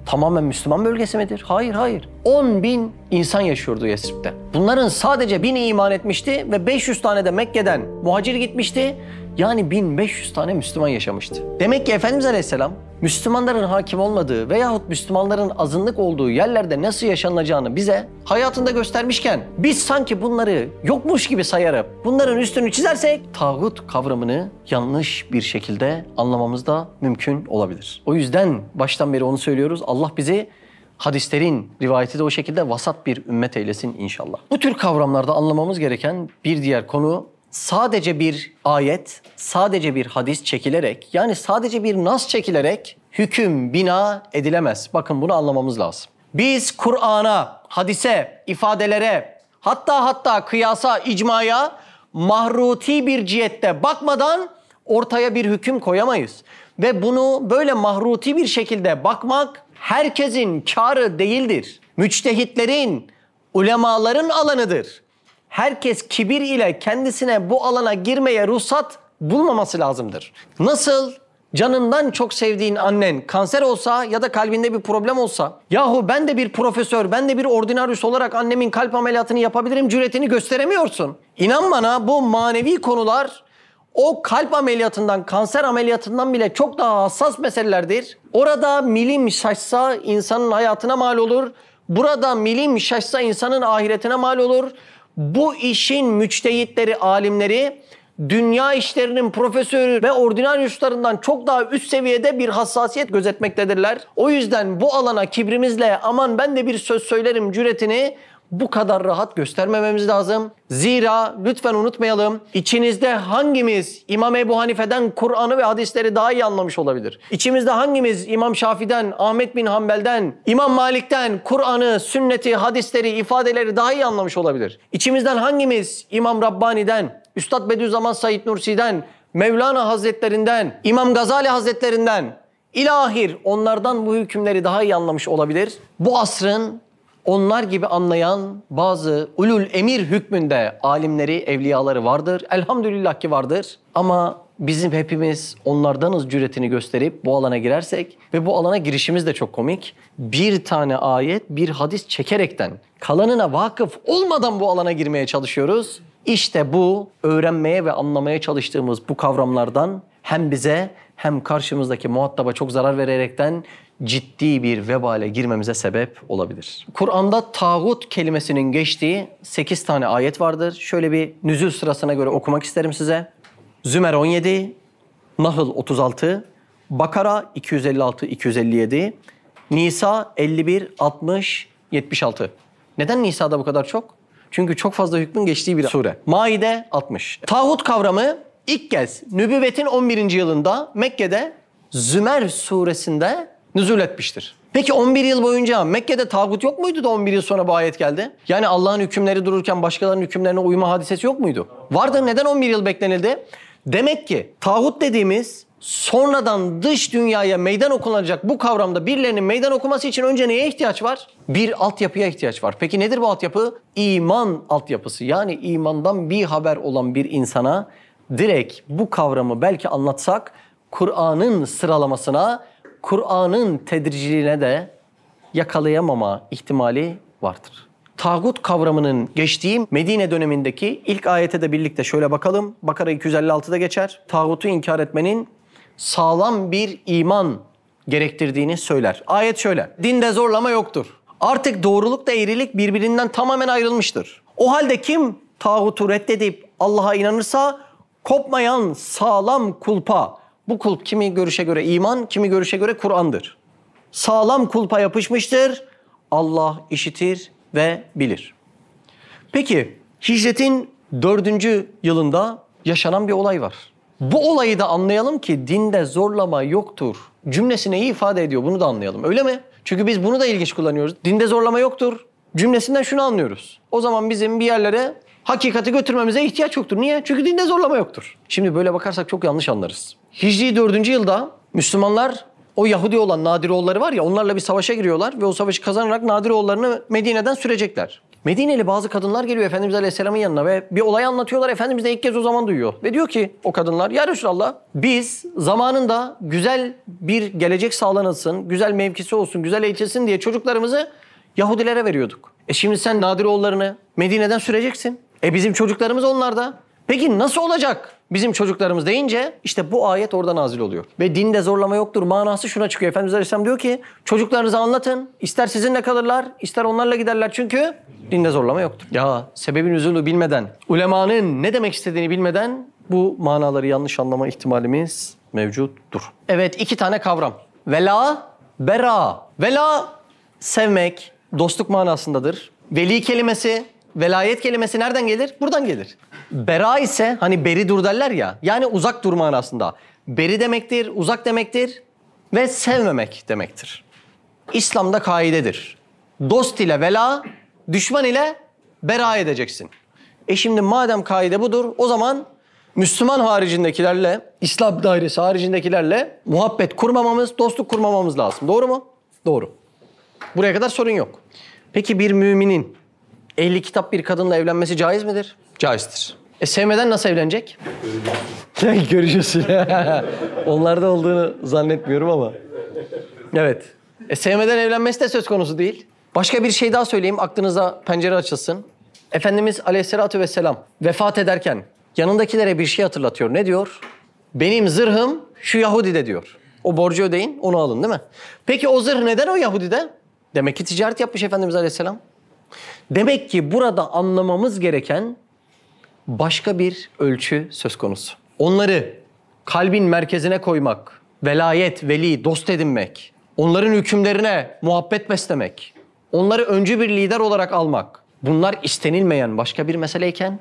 tamamen Müslüman bölgesi midir? Hayır, hayır. 10 bin insan yaşıyordu Yesrib'de. Bunların sadece bini iman etmişti ve 500 tane de Mekke'den muhacir gitmişti yani 1500 tane Müslüman yaşamıştı. Demek ki Efendimiz Aleyhisselam Müslümanların hakim olmadığı veyahut Müslümanların azınlık olduğu yerlerde nasıl yaşanılacağını bize hayatında göstermişken biz sanki bunları yokmuş gibi sayarak bunların üstünü çizersek tağut kavramını yanlış bir şekilde anlamamız da mümkün olabilir. O yüzden baştan beri onu söylüyoruz. Allah bizi hadislerin rivayeti de o şekilde vasat bir ümmet eylesin inşallah. Bu tür kavramlarda anlamamız gereken bir diğer konu sadece bir ayet, sadece bir hadis çekilerek yani sadece bir nas çekilerek hüküm bina edilemez. Bakın bunu anlamamız lazım. Biz Kur'an'a, hadise, ifadelere, hatta hatta kıyasa, icmaya mahruti bir cihette bakmadan ortaya bir hüküm koyamayız. Ve bunu böyle mahruti bir şekilde bakmak herkesin karı değildir. Müçtehitlerin, ulemaların alanıdır herkes kibir ile kendisine bu alana girmeye ruhsat bulmaması lazımdır. Nasıl? Canından çok sevdiğin annen kanser olsa ya da kalbinde bir problem olsa yahu ben de bir profesör, ben de bir ordinaryus olarak annemin kalp ameliyatını yapabilirim cüretini gösteremiyorsun. İnan bana bu manevi konular o kalp ameliyatından, kanser ameliyatından bile çok daha hassas meselelerdir. Orada milim şaşsa insanın hayatına mal olur. Burada milim şaşsa insanın ahiretine mal olur bu işin müçtehitleri, alimleri dünya işlerinin profesörü ve ordinaryuslarından çok daha üst seviyede bir hassasiyet gözetmektedirler. O yüzden bu alana kibrimizle aman ben de bir söz söylerim cüretini bu kadar rahat göstermememiz lazım. Zira lütfen unutmayalım içinizde hangimiz İmam Ebu Hanife'den Kur'an'ı ve hadisleri daha iyi anlamış olabilir? İçimizde hangimiz İmam Şafi'den, Ahmet bin Hanbel'den, İmam Malik'ten Kur'an'ı, sünneti, hadisleri, ifadeleri daha iyi anlamış olabilir? İçimizden hangimiz İmam Rabbani'den, Üstad Bediüzzaman Said Nursi'den, Mevlana Hazretlerinden, İmam Gazali Hazretlerinden, ilahir onlardan bu hükümleri daha iyi anlamış olabilir. Bu asrın onlar gibi anlayan bazı ulul emir hükmünde alimleri, evliyaları vardır. Elhamdülillah ki vardır. Ama bizim hepimiz onlardanız cüretini gösterip bu alana girersek ve bu alana girişimiz de çok komik. Bir tane ayet, bir hadis çekerekten kalanına vakıf olmadan bu alana girmeye çalışıyoruz. İşte bu öğrenmeye ve anlamaya çalıştığımız bu kavramlardan hem bize hem karşımızdaki muhataba çok zarar vererekten ciddi bir vebale girmemize sebep olabilir. Kur'an'da tağut kelimesinin geçtiği 8 tane ayet vardır. Şöyle bir nüzül sırasına göre okumak isterim size. Zümer 17, Nahl 36, Bakara 256 257, Nisa 51 60 76. Neden Nisa'da bu kadar çok? Çünkü çok fazla hükmün geçtiği bir sure. Maide 60. Tağut kavramı ilk kez nübüvvetin 11. yılında Mekke'de Zümer suresinde nüzul etmiştir. Peki 11 yıl boyunca Mekke'de tağut yok muydu da 11 yıl sonra bu ayet geldi? Yani Allah'ın hükümleri dururken başkalarının hükümlerine uyma hadisesi yok muydu? Vardı neden 11 yıl beklenildi? Demek ki tağut dediğimiz sonradan dış dünyaya meydan okunacak bu kavramda birilerinin meydan okuması için önce neye ihtiyaç var? Bir altyapıya ihtiyaç var. Peki nedir bu altyapı? İman altyapısı. Yani imandan bir haber olan bir insana direkt bu kavramı belki anlatsak Kur'an'ın sıralamasına, Kur'an'ın tedriciliğine de yakalayamama ihtimali vardır. Tağut kavramının geçtiği Medine dönemindeki ilk ayete de birlikte şöyle bakalım. Bakara 256'da geçer. Tağutu inkar etmenin sağlam bir iman gerektirdiğini söyler. Ayet şöyle. Dinde zorlama yoktur. Artık doğruluk da eğrilik birbirinden tamamen ayrılmıştır. O halde kim tağutu reddedip Allah'a inanırsa kopmayan sağlam kulpa. Bu kulp kimi görüşe göre iman, kimi görüşe göre Kur'an'dır. Sağlam kulpa yapışmıştır. Allah işitir ve bilir. Peki hicretin dördüncü yılında yaşanan bir olay var. Bu olayı da anlayalım ki dinde zorlama yoktur. Cümlesini iyi ifade ediyor bunu da anlayalım öyle mi? Çünkü biz bunu da ilginç kullanıyoruz. Dinde zorlama yoktur. Cümlesinden şunu anlıyoruz. O zaman bizim bir yerlere hakikati götürmemize ihtiyaç yoktur. Niye? Çünkü dinde zorlama yoktur. Şimdi böyle bakarsak çok yanlış anlarız. Hicri 4. yılda Müslümanlar o Yahudi olan Nadiroğulları var ya onlarla bir savaşa giriyorlar ve o savaşı kazanarak Nadiroğullarını Medine'den sürecekler. Medineli bazı kadınlar geliyor Efendimiz Aleyhisselam'ın yanına ve bir olay anlatıyorlar. Efendimiz de ilk kez o zaman duyuyor. Ve diyor ki o kadınlar ya Resulallah biz zamanında güzel bir gelecek sağlanılsın, güzel mevkisi olsun, güzel eğitilsin diye çocuklarımızı Yahudilere veriyorduk. E şimdi sen Nadiroğullarını Medine'den süreceksin. E bizim çocuklarımız onlarda. Peki nasıl olacak bizim çocuklarımız deyince işte bu ayet orada nazil oluyor. Ve dinde zorlama yoktur manası şuna çıkıyor. Efendimiz Aleyhisselam diyor ki çocuklarınızı anlatın. İster sizinle kalırlar ister onlarla giderler çünkü dinde zorlama yoktur. Ya sebebin üzülü bilmeden, ulemanın ne demek istediğini bilmeden bu manaları yanlış anlama ihtimalimiz mevcuttur. Evet iki tane kavram. Vela, bera. Vela sevmek, dostluk manasındadır. Veli kelimesi Velayet kelimesi nereden gelir? Buradan gelir. Bera ise hani beri dur derler ya. Yani uzak durma manasında. Beri demektir, uzak demektir ve sevmemek demektir. İslam'da kaidedir. Dost ile vela, düşman ile bera edeceksin. E şimdi madem kaide budur o zaman Müslüman haricindekilerle, İslam dairesi haricindekilerle muhabbet kurmamamız, dostluk kurmamamız lazım. Doğru mu? Doğru. Buraya kadar sorun yok. Peki bir müminin ehli kitap bir kadınla evlenmesi caiz midir? Caizdir. E sevmeden nasıl evlenecek? Görüşüyorsun. Onlarda olduğunu zannetmiyorum ama. Evet. E sevmeden evlenmesi de söz konusu değil. Başka bir şey daha söyleyeyim aklınıza pencere açılsın. Efendimiz Aleyhisselatü Vesselam vefat ederken yanındakilere bir şey hatırlatıyor. Ne diyor? Benim zırhım şu Yahudi'de diyor. O borcu ödeyin, onu alın değil mi? Peki o zırh neden o Yahudi'de? Demek ki ticaret yapmış Efendimiz Aleyhisselam. Demek ki burada anlamamız gereken başka bir ölçü söz konusu. Onları kalbin merkezine koymak, velayet, veli, dost edinmek, onların hükümlerine muhabbet beslemek, onları öncü bir lider olarak almak. Bunlar istenilmeyen başka bir meseleyken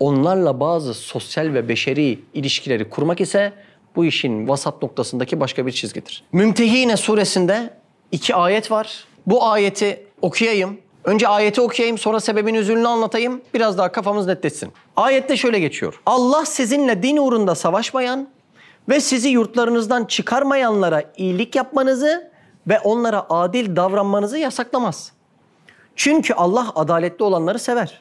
onlarla bazı sosyal ve beşeri ilişkileri kurmak ise bu işin vasat noktasındaki başka bir çizgidir. Mümtehine suresinde iki ayet var. Bu ayeti okuyayım. Önce ayeti okuyayım, sonra sebebin üzülünü anlatayım. Biraz daha kafamız netleşsin. Ayette şöyle geçiyor. Allah sizinle din uğrunda savaşmayan ve sizi yurtlarınızdan çıkarmayanlara iyilik yapmanızı ve onlara adil davranmanızı yasaklamaz. Çünkü Allah adaletli olanları sever.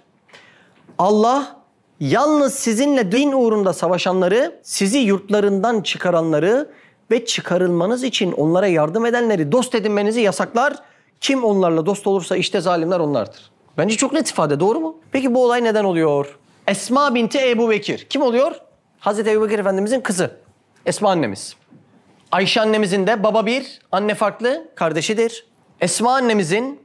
Allah yalnız sizinle din uğrunda savaşanları, sizi yurtlarından çıkaranları ve çıkarılmanız için onlara yardım edenleri dost edinmenizi yasaklar kim onlarla dost olursa işte zalimler onlardır. Bence çok net ifade doğru mu? Peki bu olay neden oluyor? Esma binti Ebu Bekir. Kim oluyor? Hazreti Ebu Bekir Efendimizin kızı. Esma annemiz. Ayşe annemizin de baba bir, anne farklı kardeşidir. Esma annemizin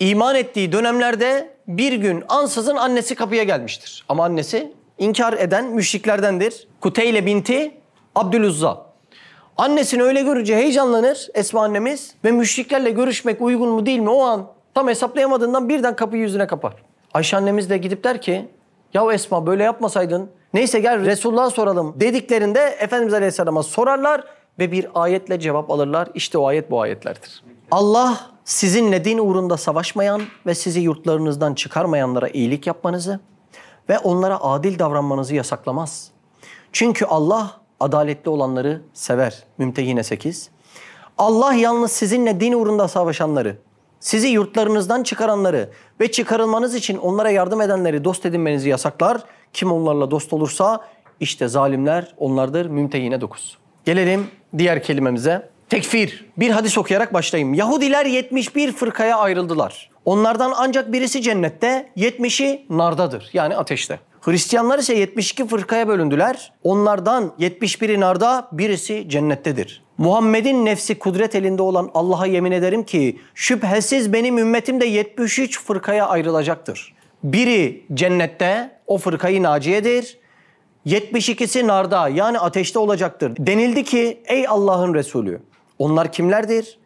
iman ettiği dönemlerde bir gün ansızın annesi kapıya gelmiştir. Ama annesi inkar eden müşriklerdendir. Kuteyle binti Abdülüzza. Annesini öyle görünce heyecanlanır Esma annemiz ve müşriklerle görüşmek uygun mu değil mi o an tam hesaplayamadığından birden kapıyı yüzüne kapar. Ayşe annemiz de gidip der ki ya Esma böyle yapmasaydın neyse gel Resulullah'a soralım dediklerinde Efendimiz Aleyhisselam'a sorarlar ve bir ayetle cevap alırlar. İşte o ayet bu ayetlerdir. Allah sizinle din uğrunda savaşmayan ve sizi yurtlarınızdan çıkarmayanlara iyilik yapmanızı ve onlara adil davranmanızı yasaklamaz. Çünkü Allah adaletli olanları sever. Mümtehine 8. Allah yalnız sizinle din uğrunda savaşanları, sizi yurtlarınızdan çıkaranları ve çıkarılmanız için onlara yardım edenleri dost edinmenizi yasaklar. Kim onlarla dost olursa işte zalimler onlardır. Mümtehine 9. Gelelim diğer kelimemize. Tekfir. Bir hadis okuyarak başlayayım. Yahudiler 71 fırkaya ayrıldılar. Onlardan ancak birisi cennette, 70'i nardadır. Yani ateşte. Hristiyanlar ise 72 fırkaya bölündüler. Onlardan 71'i narda, birisi cennettedir. Muhammed'in nefsi kudret elinde olan Allah'a yemin ederim ki şüphesiz benim ümmetim de 73 fırkaya ayrılacaktır. Biri cennette, o fırkayı naciyedir. 72'si narda yani ateşte olacaktır. Denildi ki ey Allah'ın Resulü onlar kimlerdir?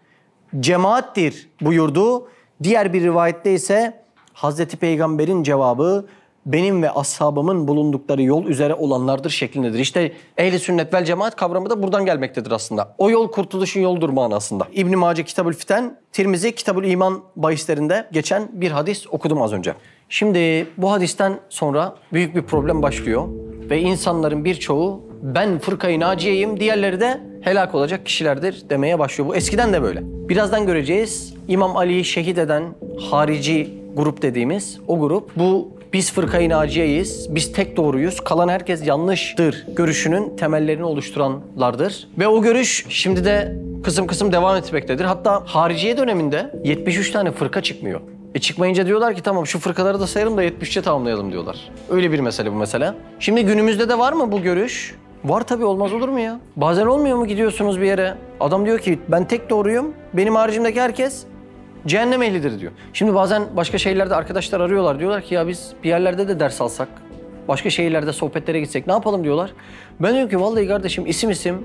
Cemaattir buyurdu. Diğer bir rivayette ise Hazreti Peygamber'in cevabı benim ve ashabımın bulundukları yol üzere olanlardır şeklindedir. İşte ehli sünnet vel cemaat kavramı da buradan gelmektedir aslında. O yol kurtuluşun yoldur manasında. İbn Mace Kitabül Fiten, Tirmizi Kitabül İman bahislerinde geçen bir hadis okudum az önce. Şimdi bu hadisten sonra büyük bir problem başlıyor ve insanların birçoğu ben fırkayı naciyeyim, diğerleri de helak olacak kişilerdir demeye başlıyor. Bu eskiden de böyle. Birazdan göreceğiz İmam Ali'yi şehit eden harici grup dediğimiz o grup bu biz fırkayı naciyeyiz, biz tek doğruyuz, kalan herkes yanlıştır görüşünün temellerini oluşturanlardır. Ve o görüş şimdi de kısım kısım devam etmektedir. Hatta hariciye döneminde 73 tane fırka çıkmıyor. E çıkmayınca diyorlar ki tamam şu fırkaları da sayalım da 70'e tamamlayalım diyorlar. Öyle bir mesele bu mesela. Şimdi günümüzde de var mı bu görüş? Var tabii olmaz olur mu ya? Bazen olmuyor mu gidiyorsunuz bir yere? Adam diyor ki ben tek doğruyum. Benim haricimdeki herkes cehennem ehlidir diyor. Şimdi bazen başka şehirlerde arkadaşlar arıyorlar. Diyorlar ki ya biz bir yerlerde de ders alsak, başka şehirlerde sohbetlere gitsek ne yapalım diyorlar. Ben diyorum ki vallahi kardeşim isim isim,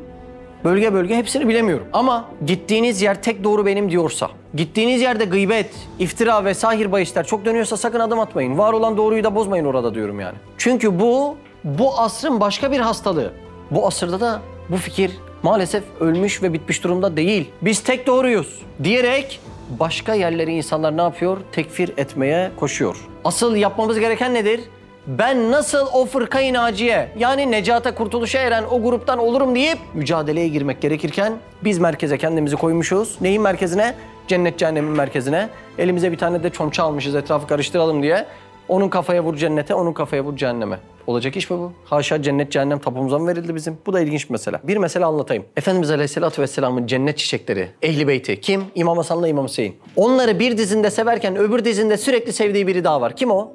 bölge bölge hepsini bilemiyorum. Ama gittiğiniz yer tek doğru benim diyorsa, gittiğiniz yerde gıybet, iftira ve sahir bahisler çok dönüyorsa sakın adım atmayın. Var olan doğruyu da bozmayın orada diyorum yani. Çünkü bu, bu asrın başka bir hastalığı. Bu asırda da bu fikir maalesef ölmüş ve bitmiş durumda değil. Biz tek doğruyuz diyerek başka yerleri insanlar ne yapıyor? Tekfir etmeye koşuyor. Asıl yapmamız gereken nedir? Ben nasıl o fırka inaciye, yani necata kurtuluşa eren o gruptan olurum deyip mücadeleye girmek gerekirken biz merkeze kendimizi koymuşuz. Neyin merkezine? Cennet cehennemin merkezine. Elimize bir tane de çomça almışız etrafı karıştıralım diye. Onun kafaya vur cennete, onun kafaya vur cehenneme. Olacak iş mi bu? Haşa cennet cehennem tapumuza mı verildi bizim? Bu da ilginç bir mesele. Bir mesele anlatayım. Efendimiz Aleyhisselatü Vesselam'ın cennet çiçekleri, ehli beyti. Kim? İmam Hasan'la İmam Hüseyin. Onları bir dizinde severken öbür dizinde sürekli sevdiği biri daha var. Kim o?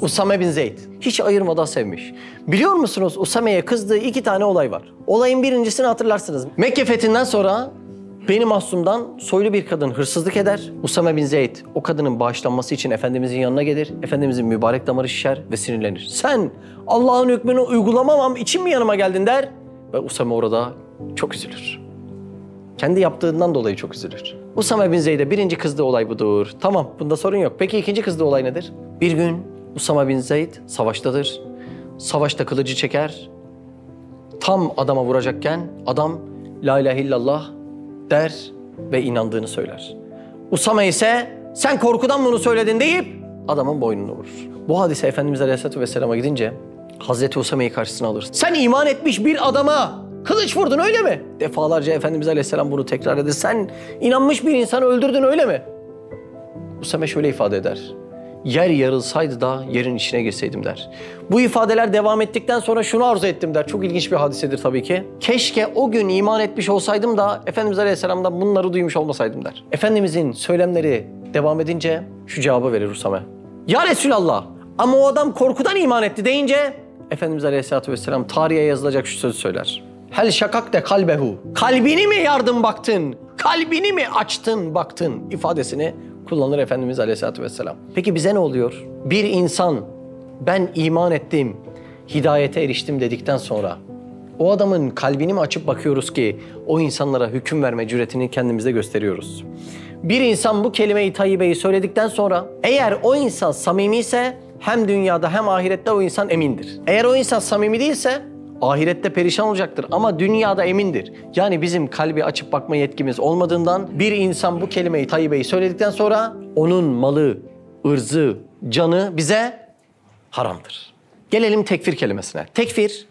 Usame bin Zeyd. Hiç ayırmadan sevmiş. Biliyor musunuz Usame'ye kızdığı iki tane olay var. Olayın birincisini hatırlarsınız. Mekke fethinden sonra Beni masumdan soylu bir kadın hırsızlık eder. Usame bin Zeyd o kadının bağışlanması için Efendimizin yanına gelir. Efendimizin mübarek damarı şişer ve sinirlenir. Sen Allah'ın hükmünü uygulamamam için mi yanıma geldin der. Ve Usame orada çok üzülür. Kendi yaptığından dolayı çok üzülür. Usame bin Zeyd'e birinci kızdığı olay budur. Tamam bunda sorun yok. Peki ikinci kızdığı olay nedir? Bir gün Usame bin Zeyd savaştadır. Savaşta kılıcı çeker. Tam adama vuracakken adam La ilahe illallah der ve inandığını söyler. Usame ise sen korkudan bunu söyledin deyip adamın boynunu vurur. Bu hadise Efendimiz Aleyhisselatü Vesselam'a gidince Hazreti Usame'yi karşısına alır. Sen iman etmiş bir adama kılıç vurdun öyle mi? Defalarca Efendimiz Aleyhisselam bunu tekrar eder. Sen inanmış bir insanı öldürdün öyle mi? Usame şöyle ifade eder yer yarılsaydı da yerin içine girseydim der. Bu ifadeler devam ettikten sonra şunu arzu ettim der. Çok ilginç bir hadisedir tabii ki. Keşke o gün iman etmiş olsaydım da Efendimiz Aleyhisselam'dan bunları duymuş olmasaydım der. Efendimizin söylemleri devam edince şu cevabı verir Usame. Ya Resulallah ama o adam korkudan iman etti deyince Efendimiz Aleyhisselatü Vesselam tarihe yazılacak şu sözü söyler. Hel şakak de kalbehu. Kalbini mi yardım baktın? Kalbini mi açtın baktın ifadesini kullanır Efendimiz Aleyhisselatü Vesselam. Peki bize ne oluyor? Bir insan ben iman ettim, hidayete eriştim dedikten sonra o adamın kalbini mi açıp bakıyoruz ki o insanlara hüküm verme cüretini kendimizde gösteriyoruz. Bir insan bu kelimeyi tayyibeyi söyledikten sonra eğer o insan samimi ise hem dünyada hem ahirette o insan emindir. Eğer o insan samimi değilse ahirette perişan olacaktır ama dünyada emindir. Yani bizim kalbi açıp bakma yetkimiz olmadığından bir insan bu kelimeyi Bey söyledikten sonra onun malı, ırzı, canı bize haramdır. Gelelim tekfir kelimesine. Tekfir,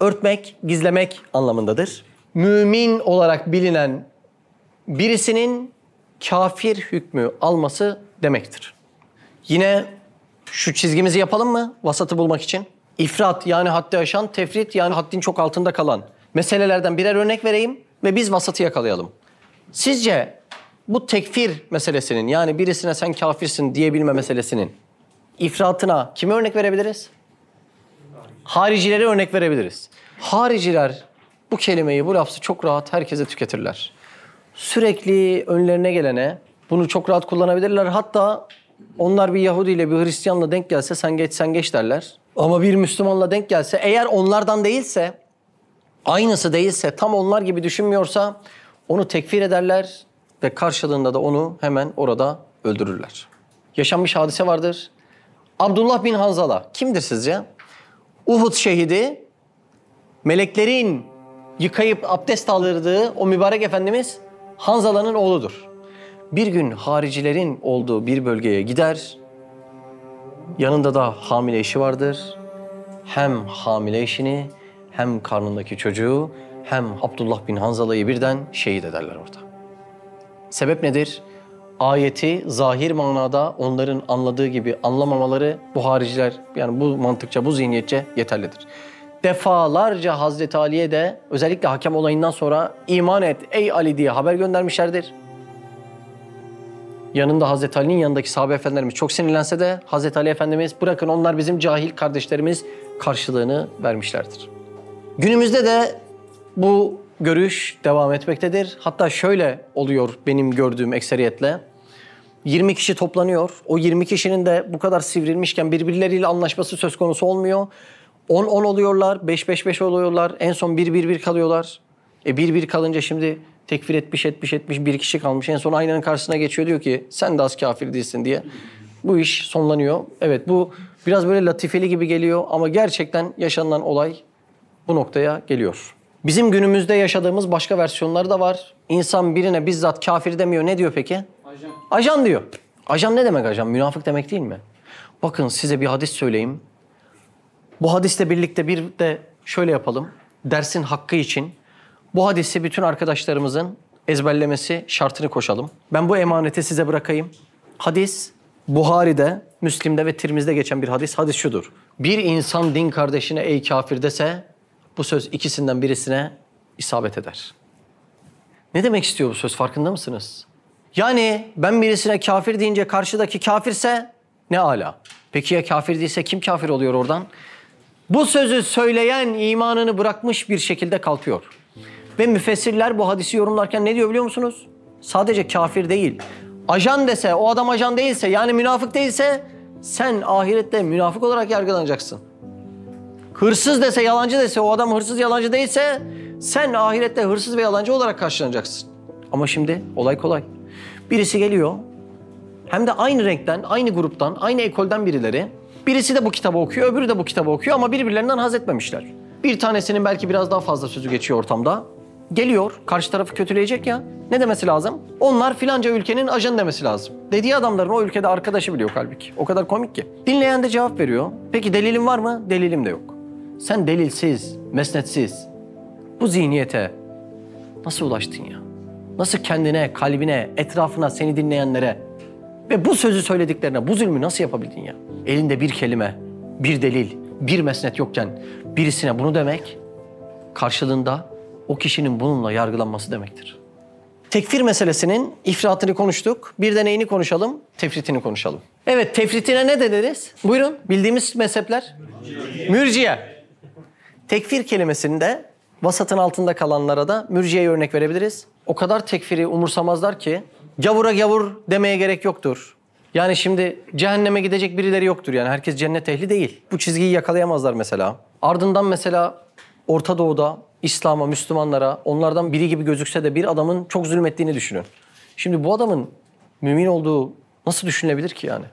örtmek, gizlemek anlamındadır. Mümin olarak bilinen birisinin kafir hükmü alması demektir. Yine şu çizgimizi yapalım mı vasatı bulmak için? ifrat yani haddi aşan, tefrit yani haddin çok altında kalan meselelerden birer örnek vereyim ve biz vasatı yakalayalım. Sizce bu tekfir meselesinin yani birisine sen kafirsin diyebilme meselesinin ifratına kime örnek verebiliriz? Haricilere örnek verebiliriz. Hariciler bu kelimeyi, bu lafzı çok rahat herkese tüketirler. Sürekli önlerine gelene bunu çok rahat kullanabilirler. Hatta onlar bir Yahudi ile bir Hristiyanla denk gelse sen geç sen geç derler. Ama bir Müslümanla denk gelse eğer onlardan değilse, aynısı değilse, tam onlar gibi düşünmüyorsa onu tekfir ederler ve karşılığında da onu hemen orada öldürürler. Yaşanmış hadise vardır. Abdullah bin Hanzala kimdir sizce? Uhud şehidi, meleklerin yıkayıp abdest aldırdığı o mübarek efendimiz Hanzala'nın oğludur bir gün haricilerin olduğu bir bölgeye gider. Yanında da hamile eşi vardır. Hem hamile eşini hem karnındaki çocuğu hem Abdullah bin Hanzala'yı birden şehit ederler orada. Sebep nedir? Ayeti zahir manada onların anladığı gibi anlamamaları bu hariciler yani bu mantıkça bu zihniyetçe yeterlidir defalarca Hazreti Ali'ye de özellikle hakem olayından sonra iman et ey Ali diye haber göndermişlerdir yanında Hazreti Ali'nin yanındaki sahabe efendilerimiz çok sinirlense de Hazreti Ali Efendimiz bırakın onlar bizim cahil kardeşlerimiz karşılığını vermişlerdir. Günümüzde de bu görüş devam etmektedir. Hatta şöyle oluyor benim gördüğüm ekseriyetle. 20 kişi toplanıyor. O 20 kişinin de bu kadar sivrilmişken birbirleriyle anlaşması söz konusu olmuyor. 10-10 oluyorlar, 5-5-5 oluyorlar. En son 1-1-1 kalıyorlar. E 1-1 kalınca şimdi tekfir etmiş etmiş etmiş bir kişi kalmış. En son aynanın karşısına geçiyor diyor ki sen de az kafir değilsin diye. Bu iş sonlanıyor. Evet bu biraz böyle latifeli gibi geliyor ama gerçekten yaşanılan olay bu noktaya geliyor. Bizim günümüzde yaşadığımız başka versiyonları da var. İnsan birine bizzat kafir demiyor. Ne diyor peki? Ajan. Ajan diyor. Ajan ne demek ajan? Münafık demek değil mi? Bakın size bir hadis söyleyeyim. Bu hadisle birlikte bir de şöyle yapalım. Dersin hakkı için bu hadisi bütün arkadaşlarımızın ezberlemesi şartını koşalım. Ben bu emaneti size bırakayım. Hadis Buhari'de, Müslim'de ve Tirmiz'de geçen bir hadis. Hadis şudur. Bir insan din kardeşine ey kafir dese bu söz ikisinden birisine isabet eder. Ne demek istiyor bu söz farkında mısınız? Yani ben birisine kafir deyince karşıdaki kafirse ne ala. Peki ya kafir değilse kim kafir oluyor oradan? Bu sözü söyleyen imanını bırakmış bir şekilde kalkıyor. Ve müfessirler bu hadisi yorumlarken ne diyor biliyor musunuz? Sadece kafir değil. Ajan dese, o adam ajan değilse yani münafık değilse sen ahirette münafık olarak yargılanacaksın. Hırsız dese, yalancı dese, o adam hırsız yalancı değilse sen ahirette hırsız ve yalancı olarak karşılanacaksın. Ama şimdi olay kolay. Birisi geliyor, hem de aynı renkten, aynı gruptan, aynı ekolden birileri. Birisi de bu kitabı okuyor, öbürü de bu kitabı okuyor ama birbirlerinden haz etmemişler. Bir tanesinin belki biraz daha fazla sözü geçiyor ortamda. Geliyor, karşı tarafı kötüleyecek ya. Ne demesi lazım? Onlar filanca ülkenin ajanı demesi lazım. Dediği adamların o ülkede arkadaşı biliyor halbuki. O kadar komik ki. Dinleyen de cevap veriyor. Peki delilim var mı? Delilim de yok. Sen delilsiz, mesnetsiz bu zihniyete nasıl ulaştın ya? Nasıl kendine, kalbine, etrafına, seni dinleyenlere ve bu sözü söylediklerine bu zulmü nasıl yapabildin ya? Elinde bir kelime, bir delil, bir mesnet yokken birisine bunu demek karşılığında o kişinin bununla yargılanması demektir. Tekfir meselesinin ifratını konuştuk. Bir de neyini konuşalım? Tefritini konuşalım. Evet tefritine ne de dediniz? Buyurun bildiğimiz mezhepler. Mürciye. mürciye. Tekfir kelimesinde vasatın altında kalanlara da mürciye örnek verebiliriz. O kadar tekfiri umursamazlar ki gavura gavur demeye gerek yoktur. Yani şimdi cehenneme gidecek birileri yoktur yani. Herkes cennet ehli değil. Bu çizgiyi yakalayamazlar mesela. Ardından mesela Orta Doğu'da İslam'a, Müslümanlara onlardan biri gibi gözükse de bir adamın çok zulmettiğini düşünün. Şimdi bu adamın mümin olduğu nasıl düşünülebilir ki yani?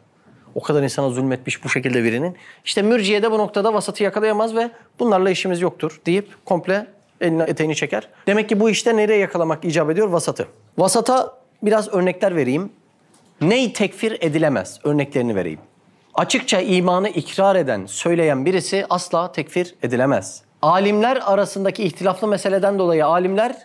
O kadar insana zulmetmiş bu şekilde birinin. İşte mürciye de bu noktada vasatı yakalayamaz ve bunlarla işimiz yoktur deyip komple eline eteğini çeker. Demek ki bu işte nereye yakalamak icap ediyor? Vasatı. Vasata biraz örnekler vereyim. Ney tekfir edilemez? Örneklerini vereyim. Açıkça imanı ikrar eden, söyleyen birisi asla tekfir edilemez alimler arasındaki ihtilaflı meseleden dolayı alimler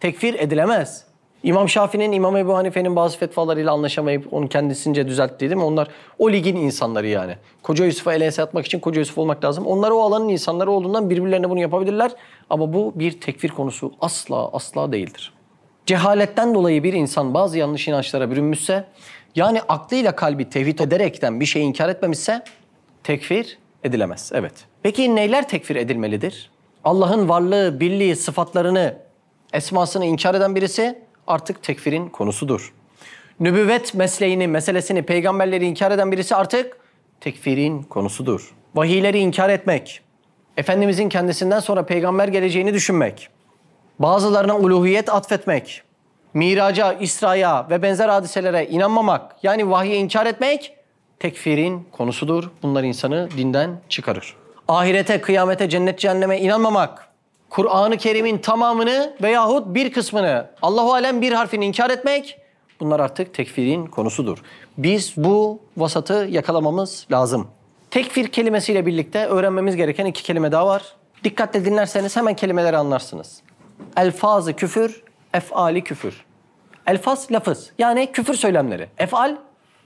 tekfir edilemez. İmam Şafii'nin, İmam Ebu Hanife'nin bazı fetvalarıyla anlaşamayıp onu kendisince düzelttiği değil mi? Onlar o ligin insanları yani. Koca Yusuf'a ele atmak için Koca Yusuf olmak lazım. Onlar o alanın insanları olduğundan birbirlerine bunu yapabilirler. Ama bu bir tekfir konusu asla asla değildir. Cehaletten dolayı bir insan bazı yanlış inançlara bürünmüşse, yani aklıyla kalbi tevhid ederekten bir şey inkar etmemişse tekfir edilemez. Evet. Peki neler tekfir edilmelidir? Allah'ın varlığı, birliği, sıfatlarını, esmasını inkar eden birisi artık tekfirin konusudur. Nübüvvet mesleğini, meselesini, peygamberleri inkar eden birisi artık tekfirin konusudur. Vahiyleri inkar etmek, Efendimizin kendisinden sonra peygamber geleceğini düşünmek, bazılarına uluhiyet atfetmek, miraca, İsra'ya ve benzer hadiselere inanmamak yani vahye inkar etmek tekfirin konusudur. Bunlar insanı dinden çıkarır ahirete, kıyamete, cennet, cehenneme inanmamak, Kur'an-ı Kerim'in tamamını veyahut bir kısmını, Allahu alem bir harfini inkar etmek bunlar artık tekfirin konusudur. Biz bu vasatı yakalamamız lazım. Tekfir kelimesiyle birlikte öğrenmemiz gereken iki kelime daha var. Dikkatle dinlerseniz hemen kelimeleri anlarsınız. Elfazı küfür, efali küfür. Elfaz lafız yani küfür söylemleri. Efal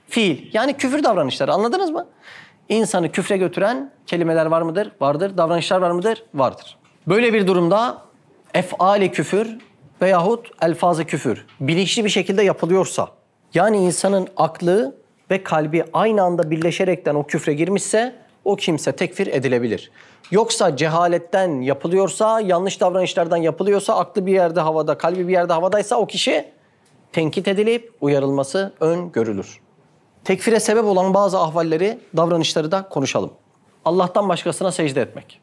fiil yani küfür davranışları anladınız mı? insanı küfre götüren kelimeler var mıdır? Vardır. Davranışlar var mıdır? Vardır. Böyle bir durumda efali küfür veyahut elfazı küfür bilinçli bir şekilde yapılıyorsa yani insanın aklı ve kalbi aynı anda birleşerekten o küfre girmişse o kimse tekfir edilebilir. Yoksa cehaletten yapılıyorsa, yanlış davranışlardan yapılıyorsa, aklı bir yerde havada, kalbi bir yerde havadaysa o kişi tenkit edilip uyarılması öngörülür tekfire sebep olan bazı ahvalleri, davranışları da konuşalım. Allah'tan başkasına secde etmek.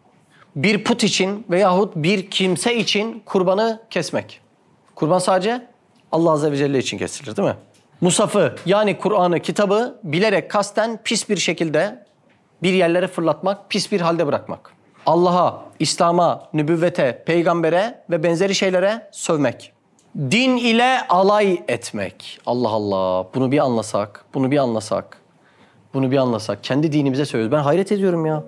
Bir put için veyahut bir kimse için kurbanı kesmek. Kurban sadece Allah Azze ve Celle için kesilir değil mi? Musaf'ı yani Kur'an'ı, kitabı bilerek kasten pis bir şekilde bir yerlere fırlatmak, pis bir halde bırakmak. Allah'a, İslam'a, nübüvvete, peygambere ve benzeri şeylere sövmek din ile alay etmek. Allah Allah. Bunu bir anlasak, bunu bir anlasak, bunu bir anlasak. Kendi dinimize söylüyoruz. Ben hayret ediyorum ya.